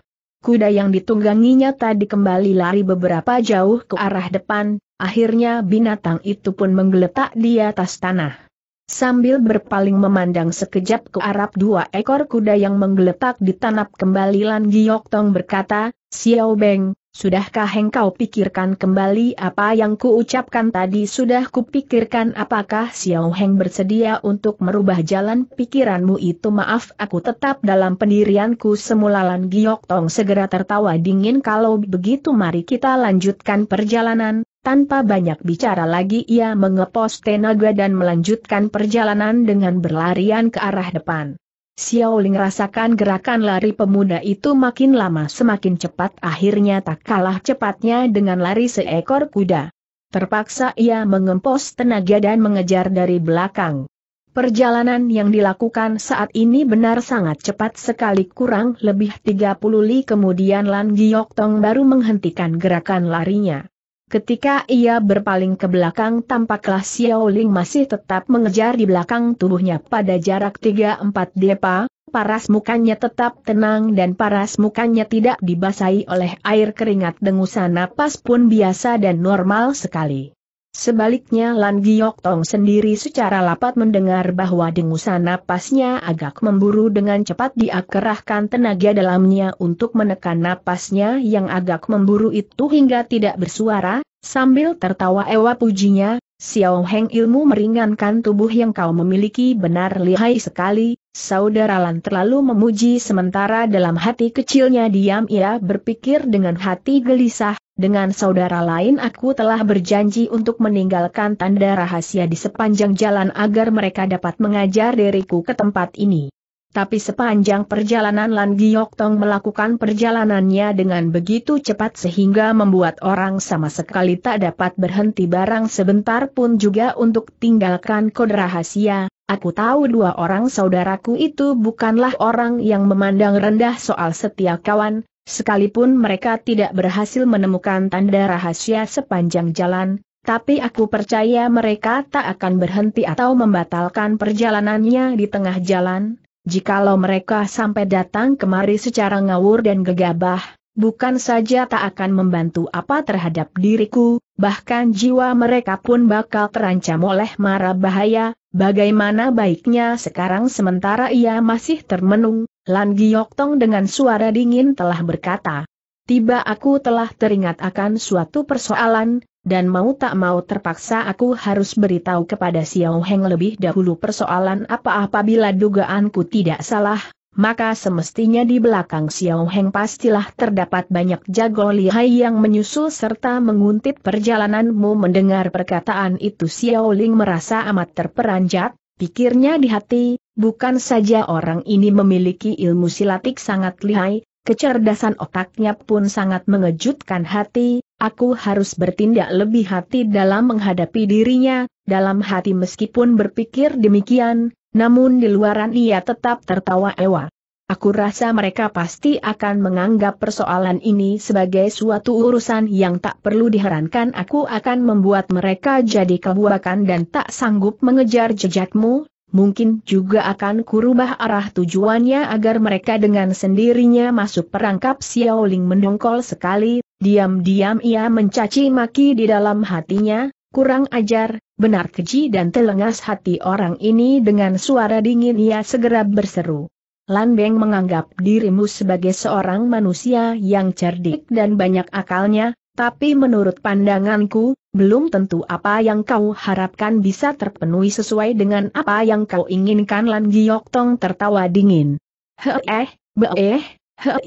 Kuda yang ditungganginya tadi kembali lari beberapa jauh ke arah depan, akhirnya binatang itu pun menggeletak di atas tanah. Sambil berpaling memandang sekejap ke arah dua ekor kuda yang menggeletak di tanah kembali Lan Giok Tong berkata, Xiao Beng, Sudahkah engkau pikirkan kembali apa yang kuucapkan tadi? Sudah kupikirkan apakah Xiao Heng bersedia untuk merubah jalan pikiranmu itu? Maaf, aku tetap dalam pendirianku semula Lan Giok Tong segera tertawa dingin. Kalau begitu mari kita lanjutkan perjalanan. Tanpa banyak bicara lagi ia mengepos tenaga dan melanjutkan perjalanan dengan berlarian ke arah depan. Xiaoling rasakan gerakan lari pemuda itu makin lama semakin cepat akhirnya tak kalah cepatnya dengan lari seekor kuda. Terpaksa ia mengempos tenaga dan mengejar dari belakang. Perjalanan yang dilakukan saat ini benar sangat cepat sekali kurang lebih 30 li kemudian Lan Giok Tong baru menghentikan gerakan larinya. Ketika ia berpaling ke belakang tampaklah Xiao Ling masih tetap mengejar di belakang tubuhnya pada jarak 3-4 depa, paras mukanya tetap tenang dan paras mukanya tidak dibasahi oleh air keringat dengusan napas pun biasa dan normal sekali. Sebaliknya Lan Giok Tong sendiri secara lapat mendengar bahwa dengusan napasnya agak memburu dengan cepat diakerahkan tenaga dalamnya untuk menekan napasnya yang agak memburu itu hingga tidak bersuara, sambil tertawa ewa pujinya, Xiao Heng ilmu meringankan tubuh yang kau memiliki benar lihai sekali, saudara Lan terlalu memuji sementara dalam hati kecilnya diam ia berpikir dengan hati gelisah, dengan saudara lain aku telah berjanji untuk meninggalkan tanda rahasia di sepanjang jalan agar mereka dapat mengajar diriku ke tempat ini. Tapi sepanjang perjalanan Lan Giok Tong melakukan perjalanannya dengan begitu cepat sehingga membuat orang sama sekali tak dapat berhenti barang sebentar pun juga untuk tinggalkan kode rahasia. Aku tahu dua orang saudaraku itu bukanlah orang yang memandang rendah soal setia kawan, Sekalipun mereka tidak berhasil menemukan tanda rahasia sepanjang jalan, tapi aku percaya mereka tak akan berhenti atau membatalkan perjalanannya di tengah jalan, jikalau mereka sampai datang kemari secara ngawur dan gegabah, bukan saja tak akan membantu apa terhadap diriku, bahkan jiwa mereka pun bakal terancam oleh mara bahaya, bagaimana baiknya sekarang sementara ia masih termenung, Lan Giok Tong dengan suara dingin telah berkata, Tiba aku telah teringat akan suatu persoalan, dan mau tak mau terpaksa aku harus beritahu kepada Xiao Heng lebih dahulu persoalan apa apabila dugaanku tidak salah, maka semestinya di belakang Xiao Heng pastilah terdapat banyak jago lihai yang menyusul serta menguntit perjalananmu mendengar perkataan itu Xiao Ling merasa amat terperanjat, Pikirnya di hati, bukan saja orang ini memiliki ilmu silatik sangat lihai, kecerdasan otaknya pun sangat mengejutkan hati, aku harus bertindak lebih hati dalam menghadapi dirinya, dalam hati meskipun berpikir demikian, namun di luaran ia tetap tertawa ewa. Aku rasa mereka pasti akan menganggap persoalan ini sebagai suatu urusan yang tak perlu diherankan. Aku akan membuat mereka jadi kebuakan dan tak sanggup mengejar jejakmu. Mungkin juga akan kurubah arah tujuannya agar mereka dengan sendirinya masuk perangkap Xiaoling mendongkol sekali, diam-diam ia mencaci maki di dalam hatinya, kurang ajar, benar keji dan telengas hati orang ini dengan suara dingin ia segera berseru. Lan Beng menganggap dirimu sebagai seorang manusia yang cerdik dan banyak akalnya, tapi menurut pandanganku, belum tentu apa yang kau harapkan bisa terpenuhi sesuai dengan apa yang kau inginkan Lan Giok Tong tertawa dingin. Heeh, he heeh,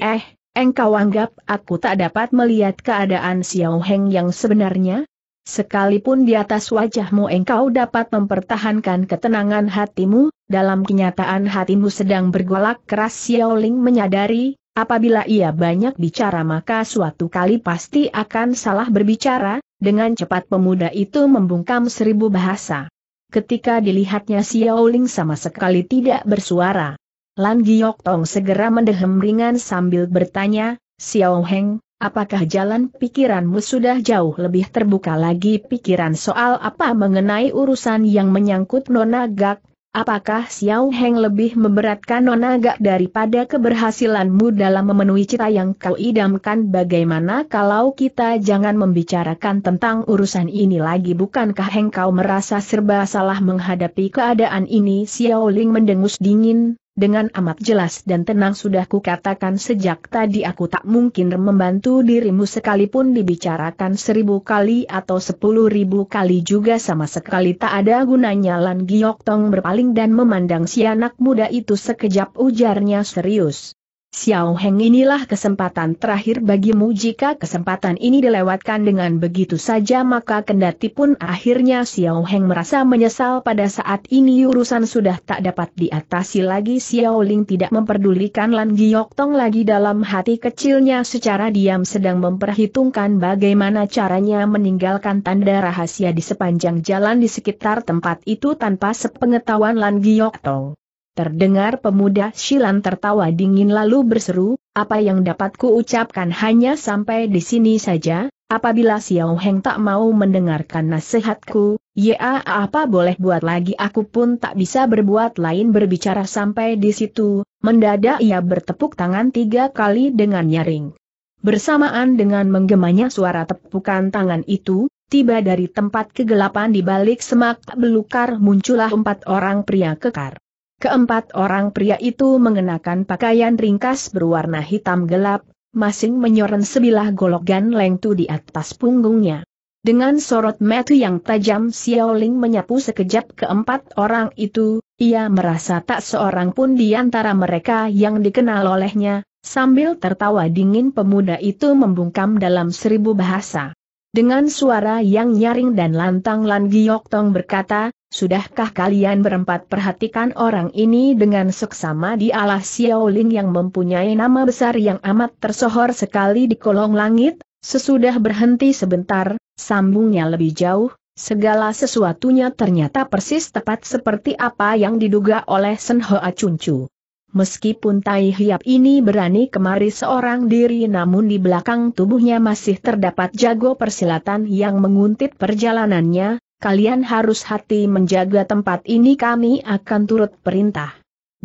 eh, eh, engkau anggap aku tak dapat melihat keadaan Xiao Heng yang sebenarnya? Sekalipun di atas wajahmu engkau dapat mempertahankan ketenangan hatimu, dalam kenyataan hatimu sedang bergolak keras Ling menyadari, apabila ia banyak bicara maka suatu kali pasti akan salah berbicara, dengan cepat pemuda itu membungkam seribu bahasa. Ketika dilihatnya Ling sama sekali tidak bersuara. Lan Giok Tong segera mendehem ringan sambil bertanya, Xiao Heng, Apakah jalan pikiranmu sudah jauh lebih terbuka lagi pikiran soal apa mengenai urusan yang menyangkut Nona Gak? Apakah Xiao Heng lebih memberatkan Nona Gak daripada keberhasilanmu dalam memenuhi cita yang kau idamkan? Bagaimana kalau kita jangan membicarakan tentang urusan ini lagi? Bukankah Heng kau merasa serba salah menghadapi keadaan ini? Xiao Ling mendengus dingin, dengan amat jelas dan tenang sudah kukatakan sejak tadi aku tak mungkin membantu dirimu sekalipun dibicarakan seribu kali atau sepuluh ribu kali juga sama sekali tak ada gunanya Lan Giok Tong berpaling dan memandang si anak muda itu sekejap ujarnya serius. Xiao Heng inilah kesempatan terakhir bagimu jika kesempatan ini dilewatkan dengan begitu saja maka kendati pun akhirnya Xiao Heng merasa menyesal pada saat ini urusan sudah tak dapat diatasi lagi Xiao Ling tidak memperdulikan Lan Giok Tong lagi dalam hati kecilnya secara diam sedang memperhitungkan bagaimana caranya meninggalkan tanda rahasia di sepanjang jalan di sekitar tempat itu tanpa sepengetahuan Lan Giok Tong. Terdengar pemuda Shilan tertawa dingin lalu berseru, apa yang dapat ku ucapkan hanya sampai di sini saja, apabila Xiao Heng tak mau mendengarkan nasihatku, ya apa boleh buat lagi aku pun tak bisa berbuat lain berbicara sampai di situ, mendadak ia bertepuk tangan tiga kali dengan nyaring. Bersamaan dengan menggemanya suara tepukan tangan itu, tiba dari tempat kegelapan di balik semak belukar muncullah empat orang pria kekar. Keempat orang pria itu mengenakan pakaian ringkas berwarna hitam gelap, masing menyoren sebilah gologan lengtu di atas punggungnya. Dengan sorot metu yang tajam Xiaoling menyapu sekejap keempat orang itu, ia merasa tak seorang pun di antara mereka yang dikenal olehnya, sambil tertawa dingin pemuda itu membungkam dalam seribu bahasa. Dengan suara yang nyaring dan lantang Lan Giok Tong berkata, Sudahkah kalian berempat perhatikan orang ini dengan seksama di ala Ling yang mempunyai nama besar yang amat tersohor sekali di kolong langit? Sesudah berhenti sebentar, sambungnya lebih jauh, segala sesuatunya ternyata persis tepat seperti apa yang diduga oleh Sen Hoa Chuncu. Meskipun Tai Hiap ini berani kemari seorang diri namun di belakang tubuhnya masih terdapat jago persilatan yang menguntit perjalanannya, kalian harus hati menjaga tempat ini kami akan turut perintah.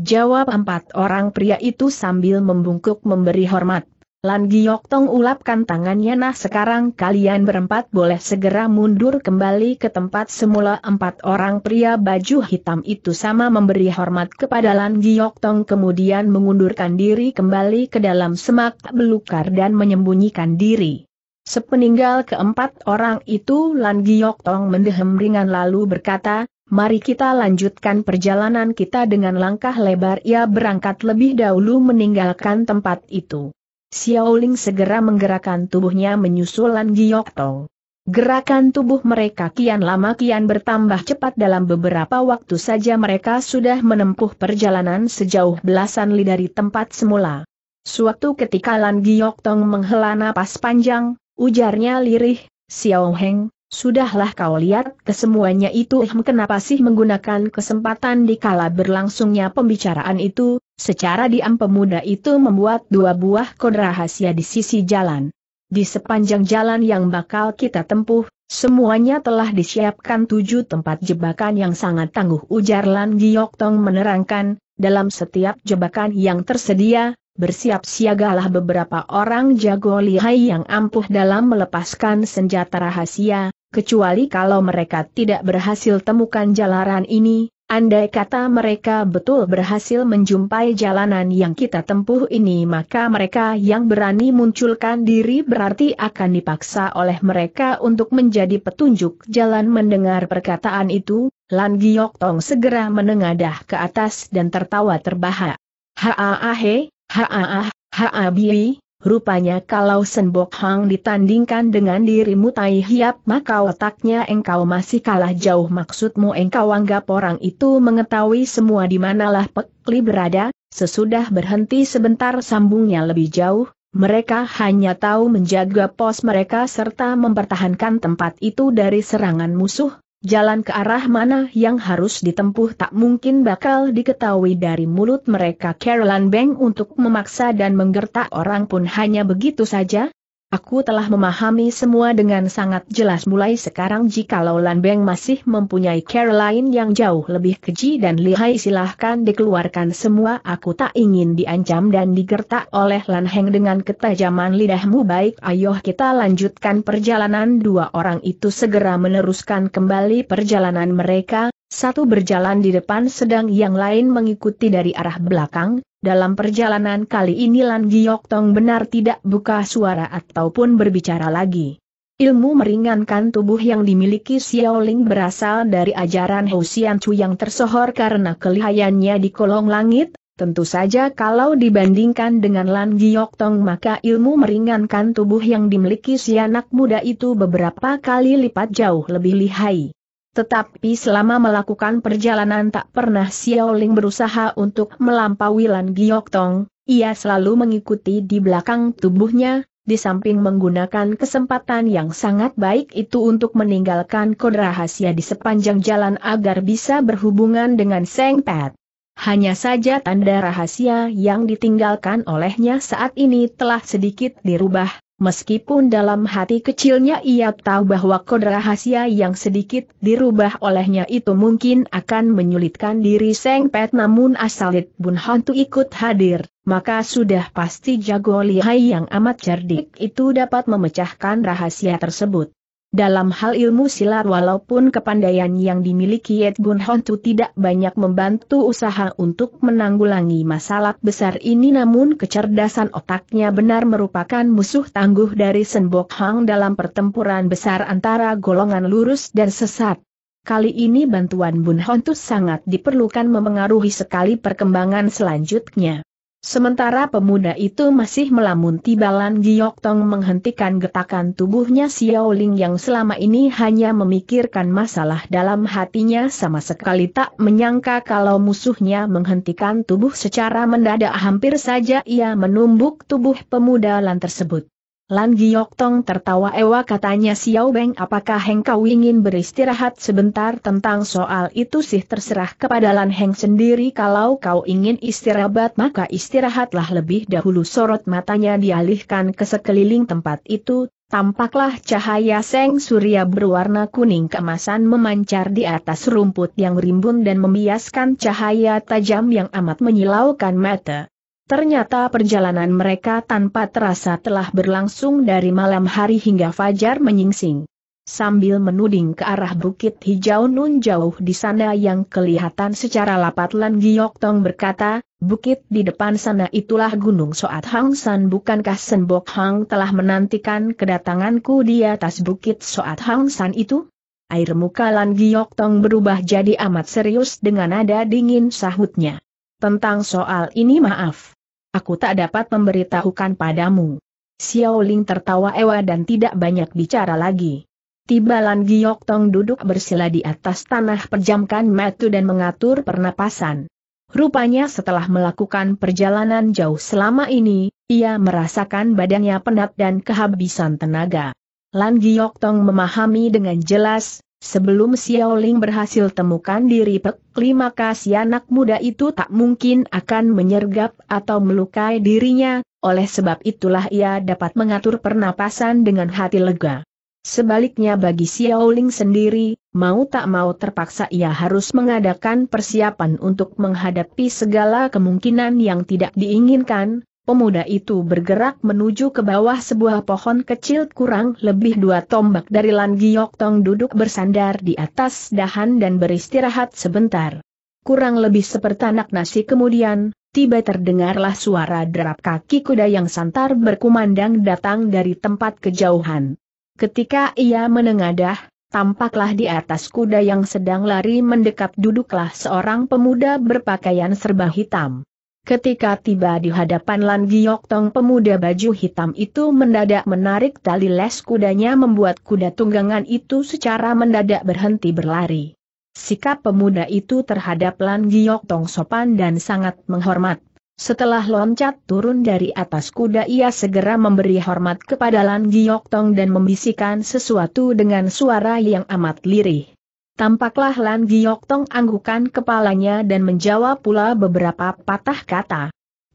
Jawab empat orang pria itu sambil membungkuk memberi hormat. Lan Giok Tong ulapkan tangannya nah sekarang kalian berempat boleh segera mundur kembali ke tempat semula empat orang pria baju hitam itu sama memberi hormat kepada Lan Giok Tong kemudian mengundurkan diri kembali ke dalam semak belukar dan menyembunyikan diri. Sepeninggal keempat orang itu Lan Giok Tong mendehem ringan lalu berkata, Mari kita lanjutkan perjalanan kita dengan langkah lebar ia berangkat lebih dahulu meninggalkan tempat itu. Xiaoling segera menggerakkan tubuhnya menyusul Lan Giok Tong. Gerakan tubuh mereka kian lama kian bertambah cepat dalam beberapa waktu saja mereka sudah menempuh perjalanan sejauh belasan li dari tempat semula. Suatu ketika Lan Giok Tong menghela napas panjang, ujarnya lirih, Xiao Heng, Sudahlah kau lihat kesemuanya itu ehm, kenapa sih menggunakan kesempatan di kala berlangsungnya pembicaraan itu, secara diam pemuda itu membuat dua buah kode rahasia di sisi jalan. Di sepanjang jalan yang bakal kita tempuh, semuanya telah disiapkan tujuh tempat jebakan yang sangat tangguh ujar Lan Giok Tong menerangkan, dalam setiap jebakan yang tersedia, Bersiap siagalah beberapa orang jago lihai yang ampuh dalam melepaskan senjata rahasia, kecuali kalau mereka tidak berhasil temukan jalaran ini, andai kata mereka betul berhasil menjumpai jalanan yang kita tempuh ini maka mereka yang berani munculkan diri berarti akan dipaksa oleh mereka untuk menjadi petunjuk jalan mendengar perkataan itu, Lan Giok Tong segera menengadah ke atas dan tertawa terbahak. Haahe, haaah, haabiri, Rupanya kalau Senbok Hang ditandingkan dengan dirimu Tai Hiap maka otaknya engkau masih kalah jauh maksudmu engkau anggap orang itu mengetahui semua di manalah Pekli berada, sesudah berhenti sebentar sambungnya lebih jauh, mereka hanya tahu menjaga pos mereka serta mempertahankan tempat itu dari serangan musuh, jalan ke arah mana yang harus ditempuh tak mungkin bakal diketahui dari mulut mereka Caroline Bank untuk memaksa dan menggertak orang pun hanya begitu saja, Aku telah memahami semua dengan sangat jelas mulai sekarang jikalau Beng masih mempunyai Caroline yang jauh lebih keji dan lihai silahkan dikeluarkan semua aku tak ingin diancam dan digertak oleh Heng dengan ketajaman lidahmu baik ayo kita lanjutkan perjalanan dua orang itu segera meneruskan kembali perjalanan mereka, satu berjalan di depan sedang yang lain mengikuti dari arah belakang, dalam perjalanan kali ini Lan Giok Tong benar tidak buka suara ataupun berbicara lagi. Ilmu meringankan tubuh yang dimiliki Xiao Ling berasal dari ajaran Housian Chu yang tersohor karena kelihayannya di kolong langit, tentu saja kalau dibandingkan dengan Lan Giok Tong maka ilmu meringankan tubuh yang dimiliki si anak muda itu beberapa kali lipat jauh lebih lihai. Tetapi selama melakukan perjalanan tak pernah Xiaoling berusaha untuk melampaui Lan Giok Tong, ia selalu mengikuti di belakang tubuhnya, di samping menggunakan kesempatan yang sangat baik itu untuk meninggalkan kode rahasia di sepanjang jalan agar bisa berhubungan dengan Seng Pet. Hanya saja tanda rahasia yang ditinggalkan olehnya saat ini telah sedikit dirubah, Meskipun dalam hati kecilnya ia tahu bahwa kode rahasia yang sedikit dirubah olehnya itu mungkin akan menyulitkan diri Seng Pet namun asal Lit Bun Hantu ikut hadir, maka sudah pasti jago lihai yang amat cerdik itu dapat memecahkan rahasia tersebut. Dalam hal ilmu silat walaupun kepandaian yang dimiliki Yet Gun Hontu tidak banyak membantu usaha untuk menanggulangi masalah besar ini namun kecerdasan otaknya benar merupakan musuh tangguh dari Senbok Hang dalam pertempuran besar antara golongan lurus dan sesat. Kali ini bantuan Bun Hontu sangat diperlukan memengaruhi sekali perkembangan selanjutnya. Sementara pemuda itu masih melamun tibalan Giok Tong menghentikan getakan tubuhnya Xiao Ling yang selama ini hanya memikirkan masalah dalam hatinya sama sekali tak menyangka kalau musuhnya menghentikan tubuh secara mendadak hampir saja ia menumbuk tubuh pemuda lan tersebut. Lan Giok Tong tertawa ewa katanya Xiao Beng apakah heng kau ingin beristirahat sebentar tentang soal itu sih terserah kepada Lan Heng sendiri kalau kau ingin istirahat maka istirahatlah lebih dahulu sorot matanya dialihkan ke sekeliling tempat itu, tampaklah cahaya seng surya berwarna kuning keemasan memancar di atas rumput yang rimbun dan membiaskan cahaya tajam yang amat menyilaukan mata. Ternyata perjalanan mereka tanpa terasa telah berlangsung dari malam hari hingga fajar menyingsing. Sambil menuding ke arah bukit hijau nun jauh di sana yang kelihatan secara lapat Lan Giok Tong berkata, bukit di depan sana itulah gunung Soat Hang San bukankah Senbok Hang telah menantikan kedatanganku di atas bukit Soat Hang San itu? Air muka Lan Giok Tong berubah jadi amat serius dengan nada dingin sahutnya. Tentang soal ini maaf. Aku tak dapat memberitahukan padamu. Xiao Ling tertawa ewa dan tidak banyak bicara lagi. Tibalan Lan Giok Tong duduk bersila di atas tanah perjamkan metu dan mengatur pernapasan. Rupanya setelah melakukan perjalanan jauh selama ini, ia merasakan badannya penat dan kehabisan tenaga. Lan Giok Tong memahami dengan jelas, Sebelum Xiaoling berhasil temukan diri Pek Lima si anak muda itu tak mungkin akan menyergap atau melukai dirinya, oleh sebab itulah ia dapat mengatur pernapasan dengan hati lega. Sebaliknya bagi Xiaoling sendiri, mau tak mau terpaksa ia harus mengadakan persiapan untuk menghadapi segala kemungkinan yang tidak diinginkan, pemuda itu bergerak menuju ke bawah sebuah pohon kecil kurang lebih dua tombak dari Lan Giok Tong duduk bersandar di atas dahan dan beristirahat sebentar. Kurang lebih seperti anak nasi kemudian, tiba terdengarlah suara derap kaki kuda yang santar berkumandang datang dari tempat kejauhan. Ketika ia menengadah, tampaklah di atas kuda yang sedang lari mendekat duduklah seorang pemuda berpakaian serba hitam. Ketika tiba di hadapan Lan Giok Tong pemuda baju hitam itu mendadak menarik tali les kudanya membuat kuda tunggangan itu secara mendadak berhenti berlari. Sikap pemuda itu terhadap Lan Giok Tong sopan dan sangat menghormat. Setelah loncat turun dari atas kuda ia segera memberi hormat kepada Lan Giok Tong dan membisikkan sesuatu dengan suara yang amat lirih. Tampaklah Lan Giok Tong anggukan kepalanya dan menjawab pula beberapa patah kata.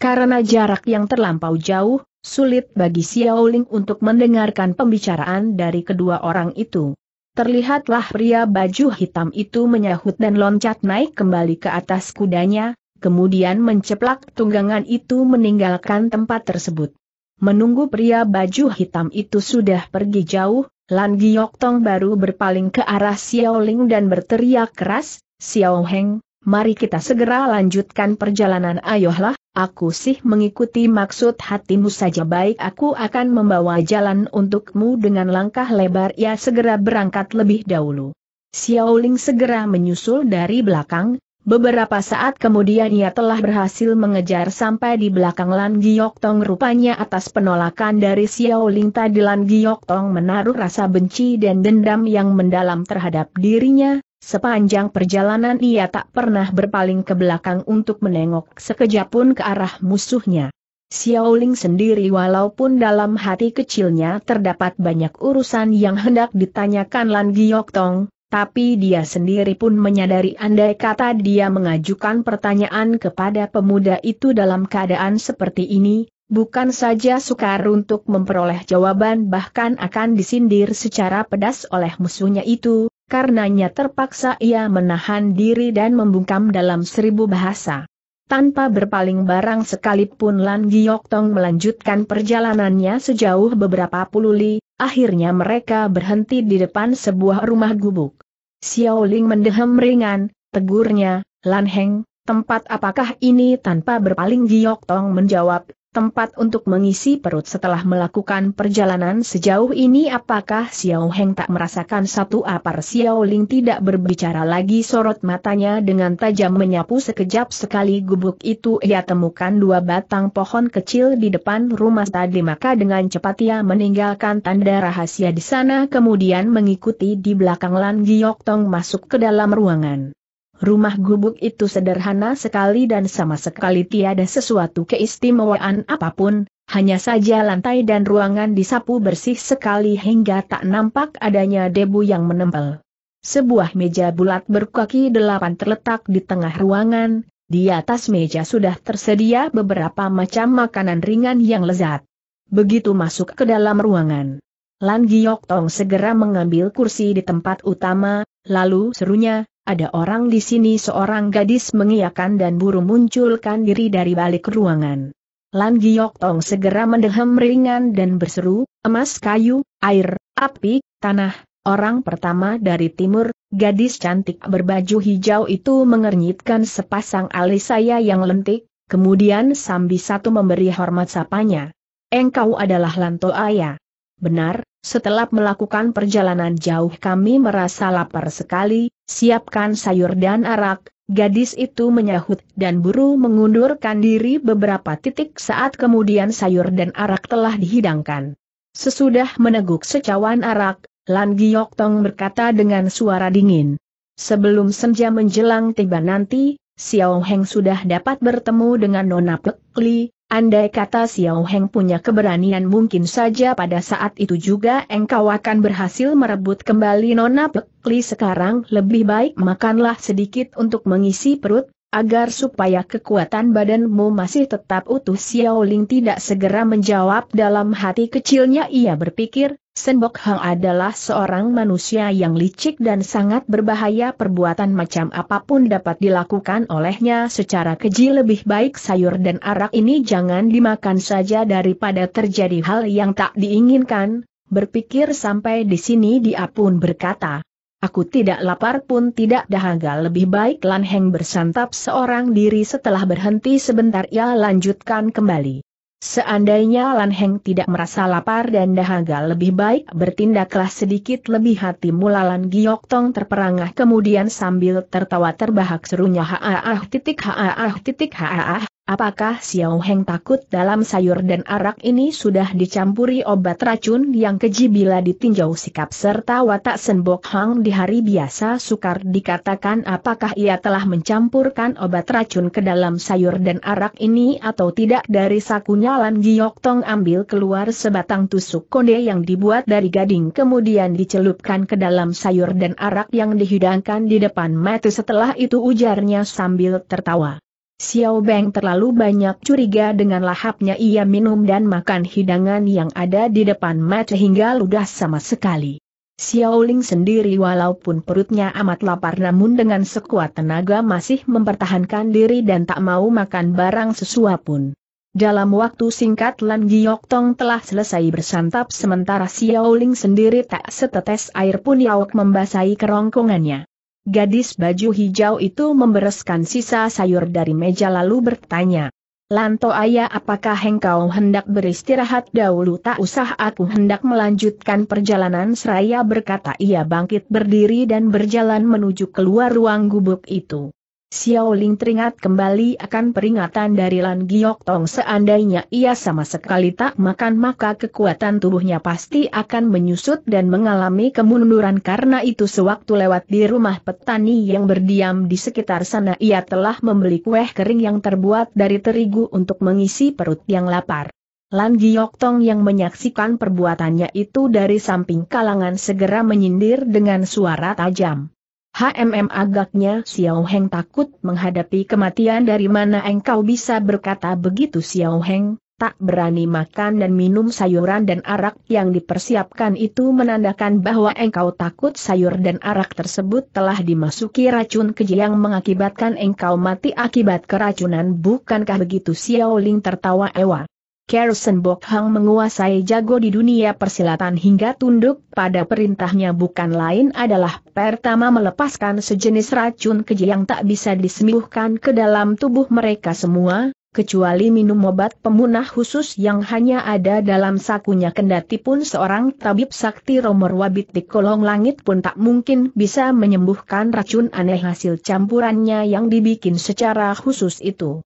Karena jarak yang terlampau jauh, sulit bagi Xiao Ling untuk mendengarkan pembicaraan dari kedua orang itu. Terlihatlah pria baju hitam itu menyahut dan loncat naik kembali ke atas kudanya, kemudian menceplak tunggangan itu meninggalkan tempat tersebut. Menunggu pria baju hitam itu sudah pergi jauh, Lan Giok Tong baru berpaling ke arah Xiao Ling dan berteriak keras, Xiao Heng, mari kita segera lanjutkan perjalanan ayolah, aku sih mengikuti maksud hatimu saja baik aku akan membawa jalan untukmu dengan langkah lebar ya segera berangkat lebih dahulu. Xiao Ling segera menyusul dari belakang, Beberapa saat kemudian ia telah berhasil mengejar sampai di belakang Lan Giok Tong rupanya atas penolakan dari Xiao Ling tadi Lan Giok Tong menaruh rasa benci dan dendam yang mendalam terhadap dirinya, sepanjang perjalanan ia tak pernah berpaling ke belakang untuk menengok sekejap pun ke arah musuhnya. Xiao Ling sendiri walaupun dalam hati kecilnya terdapat banyak urusan yang hendak ditanyakan Lan Giok Tong, tapi dia sendiri pun menyadari andai kata dia mengajukan pertanyaan kepada pemuda itu dalam keadaan seperti ini, bukan saja sukar untuk memperoleh jawaban bahkan akan disindir secara pedas oleh musuhnya itu, karenanya terpaksa ia menahan diri dan membungkam dalam seribu bahasa. Tanpa berpaling barang sekalipun Lan Giok Tong melanjutkan perjalanannya sejauh beberapa puluh li, Akhirnya mereka berhenti di depan sebuah rumah gubuk. Xiao Ling mendehem ringan, tegurnya, Lan Heng, tempat apakah ini tanpa berpaling Giok Tong menjawab, tempat untuk mengisi perut setelah melakukan perjalanan sejauh ini apakah Xiao Heng tak merasakan satu apar Xiao Ling tidak berbicara lagi sorot matanya dengan tajam menyapu sekejap sekali gubuk itu ia temukan dua batang pohon kecil di depan rumah tadi maka dengan cepat ia meninggalkan tanda rahasia di sana kemudian mengikuti di belakang Lan Giok Tong masuk ke dalam ruangan. Rumah gubuk itu sederhana sekali dan sama sekali tiada sesuatu keistimewaan apapun, hanya saja lantai dan ruangan disapu bersih sekali hingga tak nampak adanya debu yang menempel. Sebuah meja bulat berkaki delapan terletak di tengah ruangan, di atas meja sudah tersedia beberapa macam makanan ringan yang lezat. Begitu masuk ke dalam ruangan, Lan Giok Tong segera mengambil kursi di tempat utama, lalu serunya, ada orang di sini seorang gadis mengiakan dan buru munculkan diri dari balik ruangan. Lan Giok Tong segera mendehem ringan dan berseru, emas kayu, air, api, tanah, orang pertama dari timur, gadis cantik berbaju hijau itu mengernyitkan sepasang alis saya yang lentik, kemudian sambil satu memberi hormat sapanya. Engkau adalah Lan Ayah. Benar, setelah melakukan perjalanan jauh kami merasa lapar sekali, siapkan sayur dan arak, Gadis itu menyahut dan buru mengundurkan diri beberapa titik saat kemudian sayur dan arak telah dihidangkan. Sesudah meneguk secawan arak, Lan Giok Tong berkata dengan suara dingin. Sebelum senja menjelang tiba nanti, Xiao Heng sudah dapat bertemu dengan Nona Pekli, Andai kata Xiao Heng punya keberanian mungkin saja pada saat itu juga engkau akan berhasil merebut kembali Nona Pekli sekarang lebih baik makanlah sedikit untuk mengisi perut, agar supaya kekuatan badanmu masih tetap utuh Xiao Ling tidak segera menjawab dalam hati kecilnya ia berpikir, Senbok Hang adalah seorang manusia yang licik dan sangat berbahaya perbuatan macam apapun dapat dilakukan olehnya secara keji lebih baik sayur dan arak ini jangan dimakan saja daripada terjadi hal yang tak diinginkan, berpikir sampai di sini dia pun berkata. Aku tidak lapar pun tidak dahaga lebih baik Lan Heng bersantap seorang diri setelah berhenti sebentar ia lanjutkan kembali. Seandainya Lan Heng tidak merasa lapar dan dahaga lebih baik bertindaklah sedikit lebih hati mula Lan Giok Tong terperangah kemudian sambil tertawa terbahak serunya haaah titik haaah titik haaah Apakah Xiao Heng takut dalam sayur dan arak ini sudah dicampuri obat racun yang keji bila ditinjau sikap serta watak Senbok Hang di hari biasa sukar dikatakan apakah ia telah mencampurkan obat racun ke dalam sayur dan arak ini atau tidak dari sakunya Lan Giok Tong ambil keluar sebatang tusuk konde yang dibuat dari gading kemudian dicelupkan ke dalam sayur dan arak yang dihidangkan di depan mata setelah itu ujarnya sambil tertawa. Xiao Beng terlalu banyak curiga dengan lahapnya ia minum dan makan hidangan yang ada di depan mata hingga ludah sama sekali. Xiao Ling sendiri walaupun perutnya amat lapar namun dengan sekuat tenaga masih mempertahankan diri dan tak mau makan barang sesuapun. Dalam waktu singkat Lan Giok Tong telah selesai bersantap sementara Xiao Ling sendiri tak setetes air pun yauk membasahi kerongkongannya. Gadis baju hijau itu membereskan sisa sayur dari meja lalu bertanya. Lanto ayah apakah engkau hendak beristirahat dahulu tak usah aku hendak melanjutkan perjalanan seraya berkata ia bangkit berdiri dan berjalan menuju keluar ruang gubuk itu. Xiao Ling teringat kembali akan peringatan dari Lan Giok Tong seandainya ia sama sekali tak makan maka kekuatan tubuhnya pasti akan menyusut dan mengalami kemunduran karena itu sewaktu lewat di rumah petani yang berdiam di sekitar sana ia telah membeli kue kering yang terbuat dari terigu untuk mengisi perut yang lapar. Lan Giok Tong yang menyaksikan perbuatannya itu dari samping kalangan segera menyindir dengan suara tajam. HMM agaknya Xiao Heng takut menghadapi kematian dari mana engkau bisa berkata begitu Xiao Heng, tak berani makan dan minum sayuran dan arak yang dipersiapkan itu menandakan bahwa engkau takut sayur dan arak tersebut telah dimasuki racun keji yang mengakibatkan engkau mati akibat keracunan bukankah begitu Xiao Ling tertawa ewa. Kersen Bokhang menguasai jago di dunia persilatan hingga tunduk pada perintahnya bukan lain adalah pertama melepaskan sejenis racun keji yang tak bisa disembuhkan ke dalam tubuh mereka semua, kecuali minum obat pemunah khusus yang hanya ada dalam sakunya kendati pun seorang tabib sakti Romor Wabit di kolong langit pun tak mungkin bisa menyembuhkan racun aneh hasil campurannya yang dibikin secara khusus itu.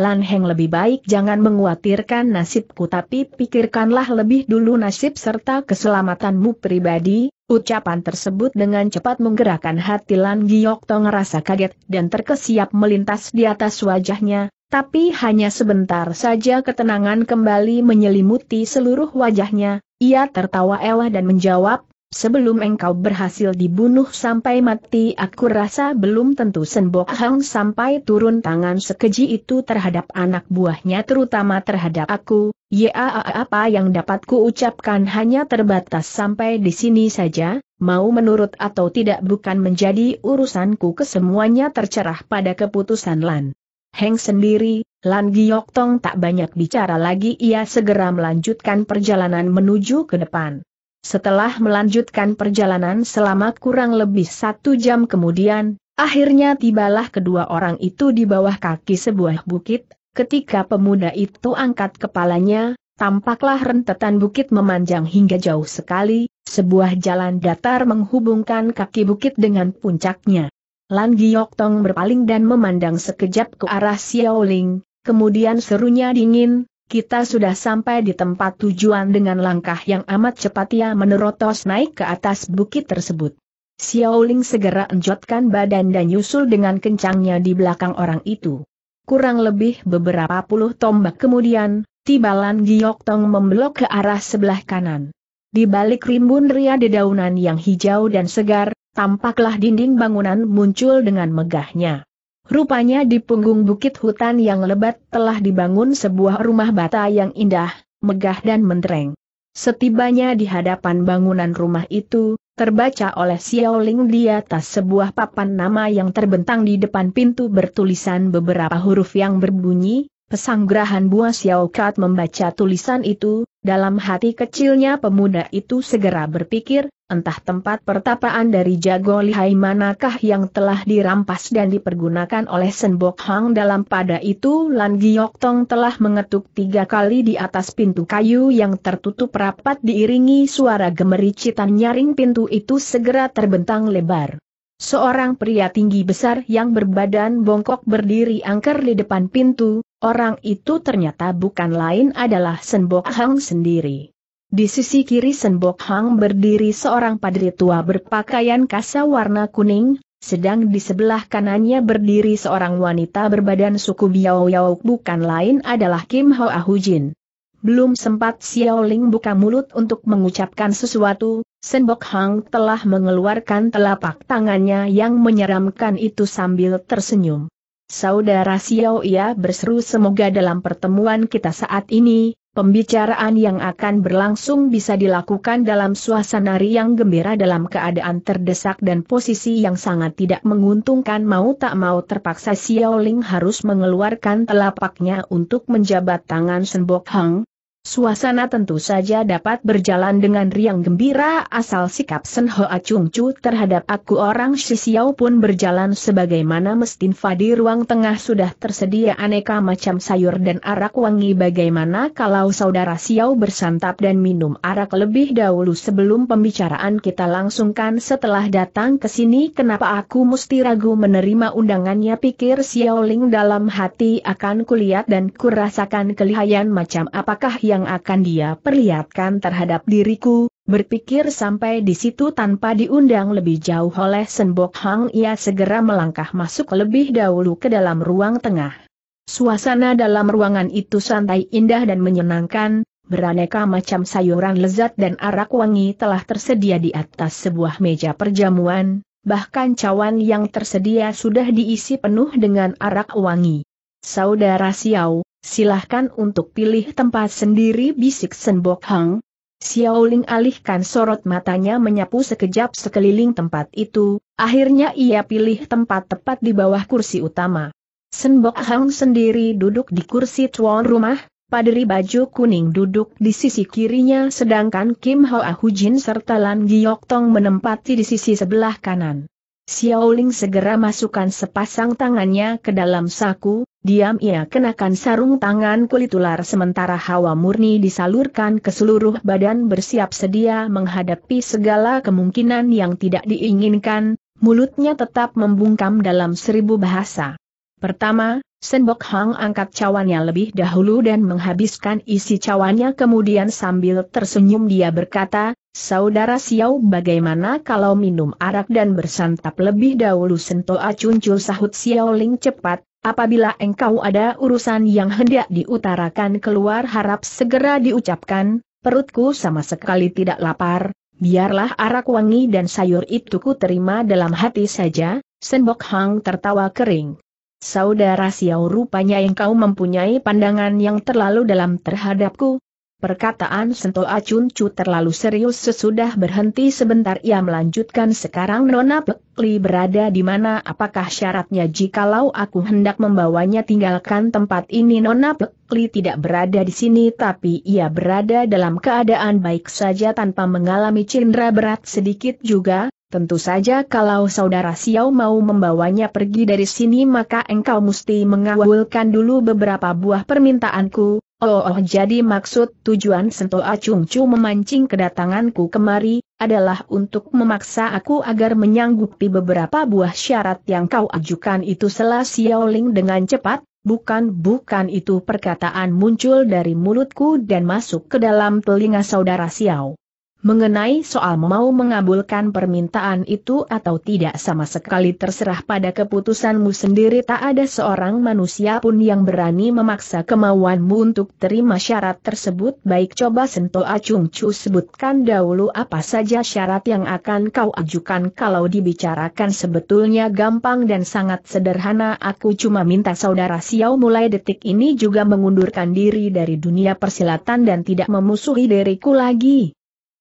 Lan Heng lebih baik jangan menguatirkan nasibku tapi pikirkanlah lebih dulu nasib serta keselamatanmu pribadi, ucapan tersebut dengan cepat menggerakkan hati Lan Giok Tong rasa kaget dan terkesiap melintas di atas wajahnya, tapi hanya sebentar saja ketenangan kembali menyelimuti seluruh wajahnya, ia tertawa ewah dan menjawab, Sebelum engkau berhasil dibunuh sampai mati aku rasa belum tentu Senbok Hang sampai turun tangan sekeji itu terhadap anak buahnya terutama terhadap aku, ya apa yang dapat ku ucapkan hanya terbatas sampai di sini saja, mau menurut atau tidak bukan menjadi urusanku kesemuanya tercerah pada keputusan Lan. Heng sendiri, Lan Giok Tong tak banyak bicara lagi ia segera melanjutkan perjalanan menuju ke depan. Setelah melanjutkan perjalanan selama kurang lebih satu jam kemudian, akhirnya tibalah kedua orang itu di bawah kaki sebuah bukit, ketika pemuda itu angkat kepalanya, tampaklah rentetan bukit memanjang hingga jauh sekali, sebuah jalan datar menghubungkan kaki bukit dengan puncaknya. Lan Giok Tong berpaling dan memandang sekejap ke arah Xiaoling, kemudian serunya dingin, kita sudah sampai di tempat tujuan dengan langkah yang amat cepat ia menerotos naik ke atas bukit tersebut. Xiaoling segera enjotkan badan dan nyusul dengan kencangnya di belakang orang itu. Kurang lebih beberapa puluh tombak kemudian, tibalan Giok Tong membelok ke arah sebelah kanan. Di balik rimbun ria dedaunan yang hijau dan segar, tampaklah dinding bangunan muncul dengan megahnya. Rupanya di punggung bukit hutan yang lebat telah dibangun sebuah rumah bata yang indah, megah dan mentereng. Setibanya di hadapan bangunan rumah itu, terbaca oleh Xiao Ling di atas sebuah papan nama yang terbentang di depan pintu bertulisan beberapa huruf yang berbunyi, pesanggrahan buah Xiao Kat membaca tulisan itu, dalam hati kecilnya pemuda itu segera berpikir, entah tempat pertapaan dari jago lihai manakah yang telah dirampas dan dipergunakan oleh Senbok Hang dalam pada itu Lan Giok Tong telah mengetuk tiga kali di atas pintu kayu yang tertutup rapat diiringi suara gemericitan nyaring pintu itu segera terbentang lebar. Seorang pria tinggi besar yang berbadan bongkok berdiri angker di depan pintu, orang itu ternyata bukan lain adalah Senbok Hang sendiri. Di sisi kiri Senbok Hang berdiri seorang padri tua berpakaian kasa warna kuning, sedang di sebelah kanannya berdiri seorang wanita berbadan suku Biao bukan lain adalah Kim Ho Ahujin. Belum sempat Xiao Ling buka mulut untuk mengucapkan sesuatu, Senbok Hang telah mengeluarkan telapak tangannya yang menyeramkan itu sambil tersenyum. Saudara Xiao ia ya, berseru semoga dalam pertemuan kita saat ini, Pembicaraan yang akan berlangsung bisa dilakukan dalam suasana riang gembira dalam keadaan terdesak dan posisi yang sangat tidak menguntungkan mau tak mau terpaksa Xiaoling harus mengeluarkan telapaknya untuk menjabat tangan Senbok Hang, Suasana tentu saja dapat berjalan dengan riang gembira asal sikap Sen Hoa Chung Chu terhadap aku orang Shisiao pun berjalan sebagaimana mestin. di ruang tengah sudah tersedia aneka macam sayur dan arak wangi bagaimana kalau saudara Xiao bersantap dan minum arak lebih dahulu sebelum pembicaraan kita langsungkan setelah datang ke sini kenapa aku mesti ragu menerima undangannya pikir Xiao Ling dalam hati akan kulihat dan kurasakan kelihayan macam apakah ia yang akan dia perlihatkan terhadap diriku, berpikir sampai di situ tanpa diundang lebih jauh oleh Senbok Hang ia segera melangkah masuk lebih dahulu ke dalam ruang tengah. Suasana dalam ruangan itu santai indah dan menyenangkan, beraneka macam sayuran lezat dan arak wangi telah tersedia di atas sebuah meja perjamuan, bahkan cawan yang tersedia sudah diisi penuh dengan arak wangi. Saudara Xiao, silahkan untuk pilih tempat sendiri bisik Senbok Hang. Xiao Ling alihkan sorot matanya menyapu sekejap sekeliling tempat itu, akhirnya ia pilih tempat tepat di bawah kursi utama. Senbok Hang sendiri duduk di kursi tuan rumah, Paderi baju kuning duduk di sisi kirinya sedangkan Kim Hoa Hujin serta Lan Giok Tong menempati di sisi sebelah kanan. Xiaoling segera masukkan sepasang tangannya ke dalam saku, diam ia kenakan sarung tangan kulit ular sementara hawa murni disalurkan ke seluruh badan bersiap sedia menghadapi segala kemungkinan yang tidak diinginkan, mulutnya tetap membungkam dalam seribu bahasa. Pertama, Senbok Hang angkat cawannya lebih dahulu dan menghabiskan isi cawannya kemudian sambil tersenyum dia berkata, Saudara Xiao bagaimana kalau minum arak dan bersantap lebih dahulu sentuh acuncul sahut Xiao Ling cepat, apabila engkau ada urusan yang hendak diutarakan keluar harap segera diucapkan, perutku sama sekali tidak lapar, biarlah arak wangi dan sayur itu ku terima dalam hati saja, Senbok Hang tertawa kering. Saudara Xiao rupanya engkau mempunyai pandangan yang terlalu dalam terhadapku, Perkataan Sento Acun Cu terlalu serius sesudah berhenti sebentar ia melanjutkan sekarang Nona Pekli berada di mana apakah syaratnya jikalau aku hendak membawanya tinggalkan tempat ini Nona Pekli tidak berada di sini tapi ia berada dalam keadaan baik saja tanpa mengalami cindera berat sedikit juga, Tentu saja kalau saudara Xiao mau membawanya pergi dari sini maka engkau mesti mengawulkan dulu beberapa buah permintaanku, Oh, oh jadi maksud tujuan Sento Acung Chu memancing kedatanganku kemari, adalah untuk memaksa aku agar menyanggupi beberapa buah syarat yang kau ajukan itu selah Xiaoling dengan cepat, bukan-bukan itu perkataan muncul dari mulutku dan masuk ke dalam telinga saudara Xiao. Mengenai soal mau mengabulkan permintaan itu atau tidak sama sekali terserah pada keputusanmu sendiri tak ada seorang manusia pun yang berani memaksa kemauanmu untuk terima syarat tersebut baik coba Sento Acung Chu sebutkan dahulu apa saja syarat yang akan kau ajukan kalau dibicarakan sebetulnya gampang dan sangat sederhana aku cuma minta saudara Xiao mulai detik ini juga mengundurkan diri dari dunia persilatan dan tidak memusuhi diriku lagi.